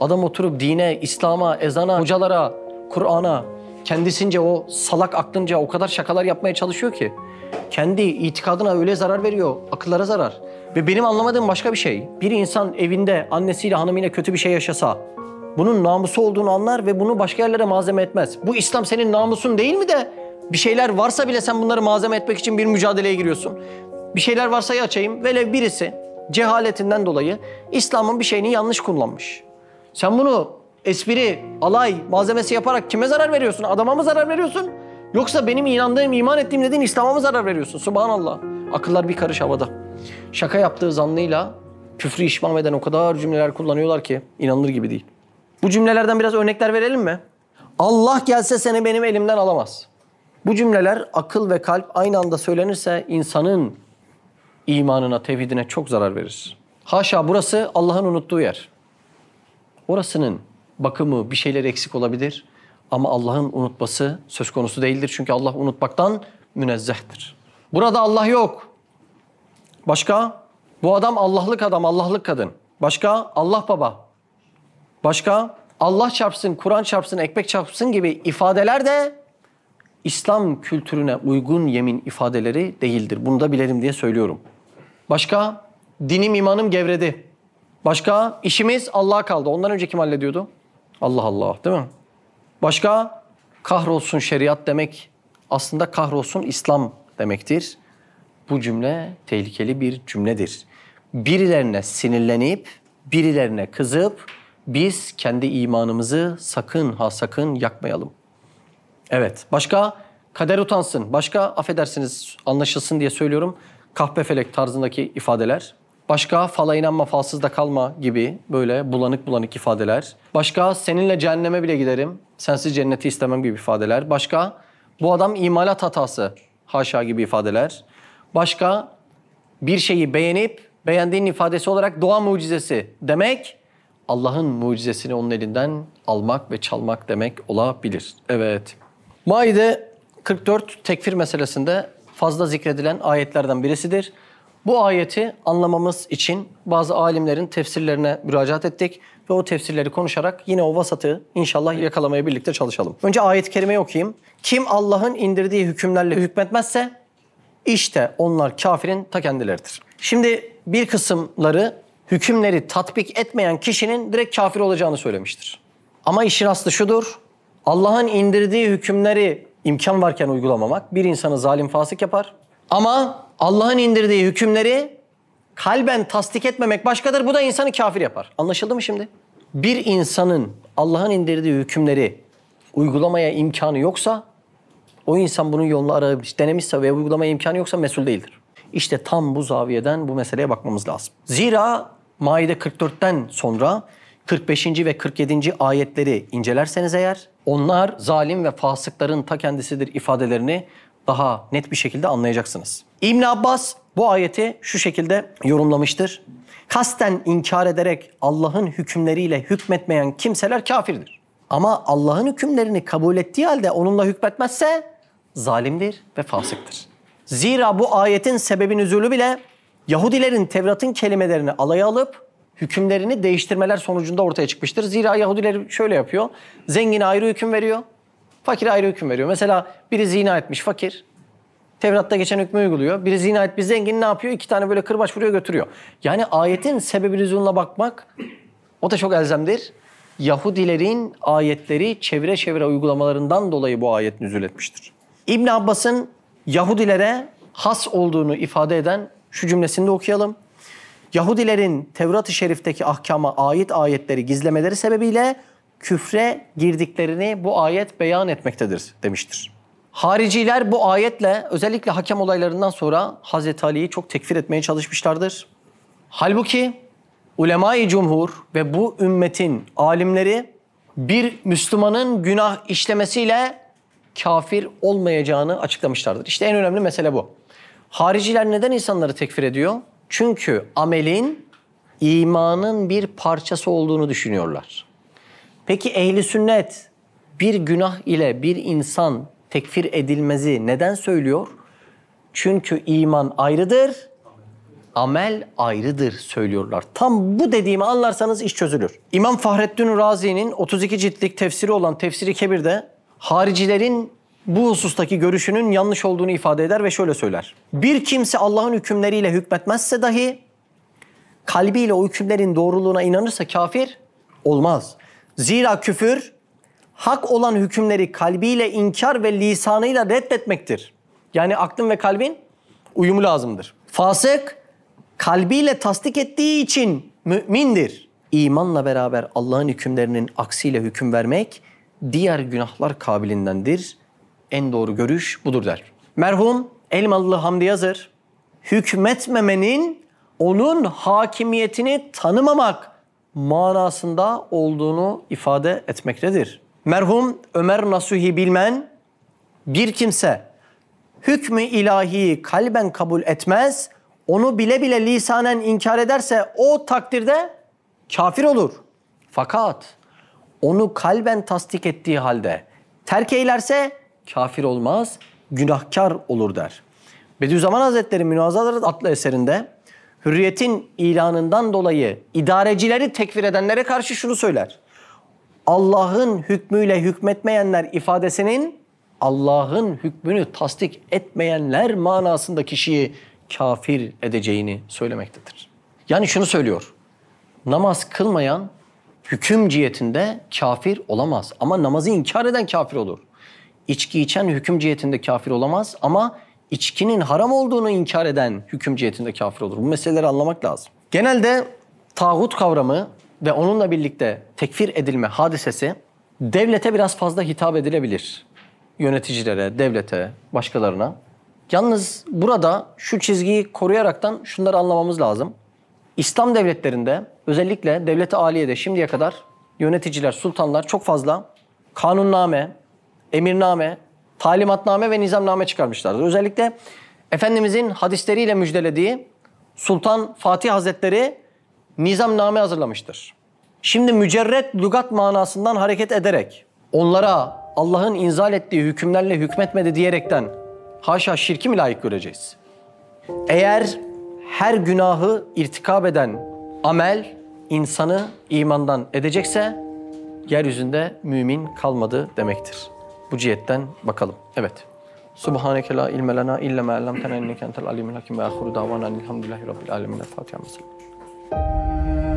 Adam oturup dine, İslam'a, ezana, hocalara, Kur'an'a kendisince o salak aklınca o kadar şakalar yapmaya çalışıyor ki. Kendi itikadına öyle zarar veriyor, akıllara zarar. Ve benim anlamadığım başka bir şey. Bir insan evinde annesiyle hanımıyla kötü bir şey yaşasa, bunun namusu olduğunu anlar ve bunu başka yerlere malzeme etmez. Bu İslam senin namusun değil mi de bir şeyler varsa bile sen bunları malzeme etmek için bir mücadeleye giriyorsun. Bir şeyler varsa ya açayım. Velev birisi cehaletinden dolayı İslam'ın bir şeyini yanlış kullanmış. Sen bunu espri, alay, malzemesi yaparak kime zarar veriyorsun? Adama mı zarar veriyorsun? Yoksa benim inandığım, iman ettiğim dediğin İslam'a mı zarar veriyorsun? Subhanallah. Akıllar bir karış havada. Şaka yaptığı zannıyla küfrü işmam eden o kadar cümleler kullanıyorlar ki inanılır gibi değil. Bu cümlelerden biraz örnekler verelim mi? Allah gelse seni benim elimden alamaz. Bu cümleler akıl ve kalp aynı anda söylenirse insanın imanına, tevhidine çok zarar verir. Haşa burası Allah'ın unuttuğu yer. Orasının bakımı, bir şeyler eksik olabilir ama Allah'ın unutması söz konusu değildir. Çünkü Allah unutmaktan münezzehtir. Burada Allah yok. Başka? Bu adam Allah'lık adam, Allah'lık kadın. Başka? Allah baba. Başka? Allah çarpsın, Kur'an çarpsın, ekmek çarpsın gibi ifadeler de İslam kültürüne uygun yemin ifadeleri değildir. Bunu da bilelim diye söylüyorum. Başka? Dinim imanım gevredi. Başka? işimiz Allah'a kaldı. Ondan önce kim hallediyordu? Allah Allah değil mi? Başka? Kahrolsun şeriat demek aslında kahrolsun İslam demektir. Bu cümle tehlikeli bir cümledir. Birilerine sinirlenip, birilerine kızıp biz kendi imanımızı sakın ha sakın yakmayalım. Evet. Başka kader utansın. Başka affedersiniz anlaşılsın diye söylüyorum. Kahpe felek tarzındaki ifadeler. Başka fala inanma falsız da kalma gibi böyle bulanık bulanık ifadeler. Başka seninle cehenneme bile giderim. Sensiz cenneti istemem gibi ifadeler. Başka bu adam imalat hatası haşa gibi ifadeler. Başka bir şeyi beğenip beğendiğin ifadesi olarak doğa mucizesi demek Allah'ın mucizesini onun elinden almak ve çalmak demek olabilir. Evet. Maide 44 tekfir meselesinde fazla zikredilen ayetlerden birisidir. Bu ayeti anlamamız için bazı alimlerin tefsirlerine müracaat ettik ve o tefsirleri konuşarak yine o vasatı inşallah yakalamaya birlikte çalışalım. Önce ayet-i kerimeyi okuyayım. Kim Allah'ın indirdiği hükümlerle hükmetmezse işte onlar kafirin ta kendileridir. Şimdi bir kısımları hükümleri tatbik etmeyen kişinin direkt kafir olacağını söylemiştir. Ama işin aslı şudur. Allah'ın indirdiği hükümleri imkan varken uygulamamak bir insanı zalim fasık yapar. Ama Allah'ın indirdiği hükümleri kalben tasdik etmemek başkadır. Bu da insanı kafir yapar. Anlaşıldı mı şimdi? Bir insanın Allah'ın indirdiği hükümleri uygulamaya imkanı yoksa o insan bunun yolunu aramış, denemişse ve uygulamaya imkanı yoksa mesul değildir. İşte tam bu zaviyeden bu meseleye bakmamız lazım. Zira Maide 44'ten sonra 45. ve 47. ayetleri incelerseniz eğer onlar zalim ve fasıkların ta kendisidir ifadelerini daha net bir şekilde anlayacaksınız. İbn Abbas bu ayeti şu şekilde yorumlamıştır. Kasten inkar ederek Allah'ın hükümleriyle hükmetmeyen kimseler kafirdir. Ama Allah'ın hükümlerini kabul ettiği halde onunla hükmetmezse zalimdir ve fasıktır. Zira bu ayetin sebebi nüzulü bile Yahudilerin Tevrat'ın kelimelerini alaya alıp hükümlerini değiştirmeler sonucunda ortaya çıkmıştır. Zira Yahudiler şöyle yapıyor. Zengine ayrı hüküm veriyor, fakire ayrı hüküm veriyor. Mesela biri zina etmiş fakir. Tevrat'ta geçen hükmü uyguluyor. Biri zina etmiş zengin ne yapıyor? İki tane böyle kırbaç vuruyor götürüyor. Yani ayetin sebebi lüzumuna bakmak o da çok elzemdir. Yahudilerin ayetleri çevre çevre uygulamalarından dolayı bu ayet nüzul etmiştir. İbn Abbas'ın Yahudilere has olduğunu ifade eden şu cümlesini de okuyalım. Yahudilerin Tevrat-ı Şerif'teki ahkama ait ayetleri gizlemeleri sebebiyle küfre girdiklerini bu ayet beyan etmektedir demiştir. Hariciler bu ayetle özellikle hakem olaylarından sonra Hazreti Ali'yi çok tekfir etmeye çalışmışlardır. Halbuki ulema-i cumhur ve bu ümmetin alimleri bir Müslümanın günah işlemesiyle kafir olmayacağını açıklamışlardır. İşte en önemli mesele bu. Hariciler neden insanları tekfir ediyor? Çünkü amelin imanın bir parçası olduğunu düşünüyorlar. Peki ehli sünnet bir günah ile bir insan tekfir edilmezi neden söylüyor? Çünkü iman ayrıdır, amel ayrıdır söylüyorlar. Tam bu dediğimi anlarsanız iş çözülür. İmam Fahreddin Razi'nin 32 ciltlik tefsiri olan Tefsiri Kebir'de haricilerin bu husustaki görüşünün yanlış olduğunu ifade eder ve şöyle söyler. Bir kimse Allah'ın hükümleriyle hükmetmezse dahi kalbiyle o hükümlerin doğruluğuna inanırsa kafir olmaz. Zira küfür hak olan hükümleri kalbiyle inkar ve lisanıyla reddetmektir. Yani aklın ve kalbin uyumu lazımdır. Fasık kalbiyle tasdik ettiği için mümindir. İmanla beraber Allah'ın hükümlerinin aksiyle hüküm vermek diğer günahlar kabilindendir en doğru görüş budur der. Merhum Elmalılı Hamdi Yazır, hükmetmemenin onun hakimiyetini tanımamak manasında olduğunu ifade etmektedir. Merhum Ömer Nasuhi Bilmen, bir kimse hükmü ilahiyi kalben kabul etmez, onu bile bile lisanen inkar ederse o takdirde kafir olur. Fakat onu kalben tasdik ettiği halde terk eylerse kafir olmaz, günahkar olur der. Bediüzzaman Hazretleri Münazaralar adlı eserinde hürriyetin ilanından dolayı idarecileri tekfir edenlere karşı şunu söyler. Allah'ın hükmüyle hükmetmeyenler ifadesinin Allah'ın hükmünü tasdik etmeyenler manasında kişiyi kafir edeceğini söylemektedir. Yani şunu söylüyor. Namaz kılmayan hüküm cihetinde kafir olamaz ama namazı inkar eden kafir olur içki içen hüküm cihetinde kafir olamaz ama içkinin haram olduğunu inkar eden hüküm cihetinde kafir olur. Bu meseleleri anlamak lazım. Genelde tağut kavramı ve onunla birlikte tekfir edilme hadisesi devlete biraz fazla hitap edilebilir. Yöneticilere, devlete, başkalarına. Yalnız burada şu çizgiyi koruyaraktan şunları anlamamız lazım. İslam devletlerinde özellikle devlet-i aliyede şimdiye kadar yöneticiler, sultanlar çok fazla kanunname, emirname, talimatname ve nizamname çıkarmışlardır. Özellikle Efendimizin hadisleriyle müjdelediği Sultan Fatih Hazretleri nizamname hazırlamıştır. Şimdi mücerret lugat manasından hareket ederek onlara Allah'ın inzal ettiği hükümlerle hükmetmedi diyerekten haşa şirki mi layık göreceğiz? Eğer her günahı irtikab eden amel insanı imandan edecekse yeryüzünde mümin kalmadı demektir bu cihetten bakalım. Evet. Subhaneke la ilme lena illa ma allamtena inneke entel alimul hakim ve ahiru davana elhamdülillahi rabbil alamin. Fatiha mesela.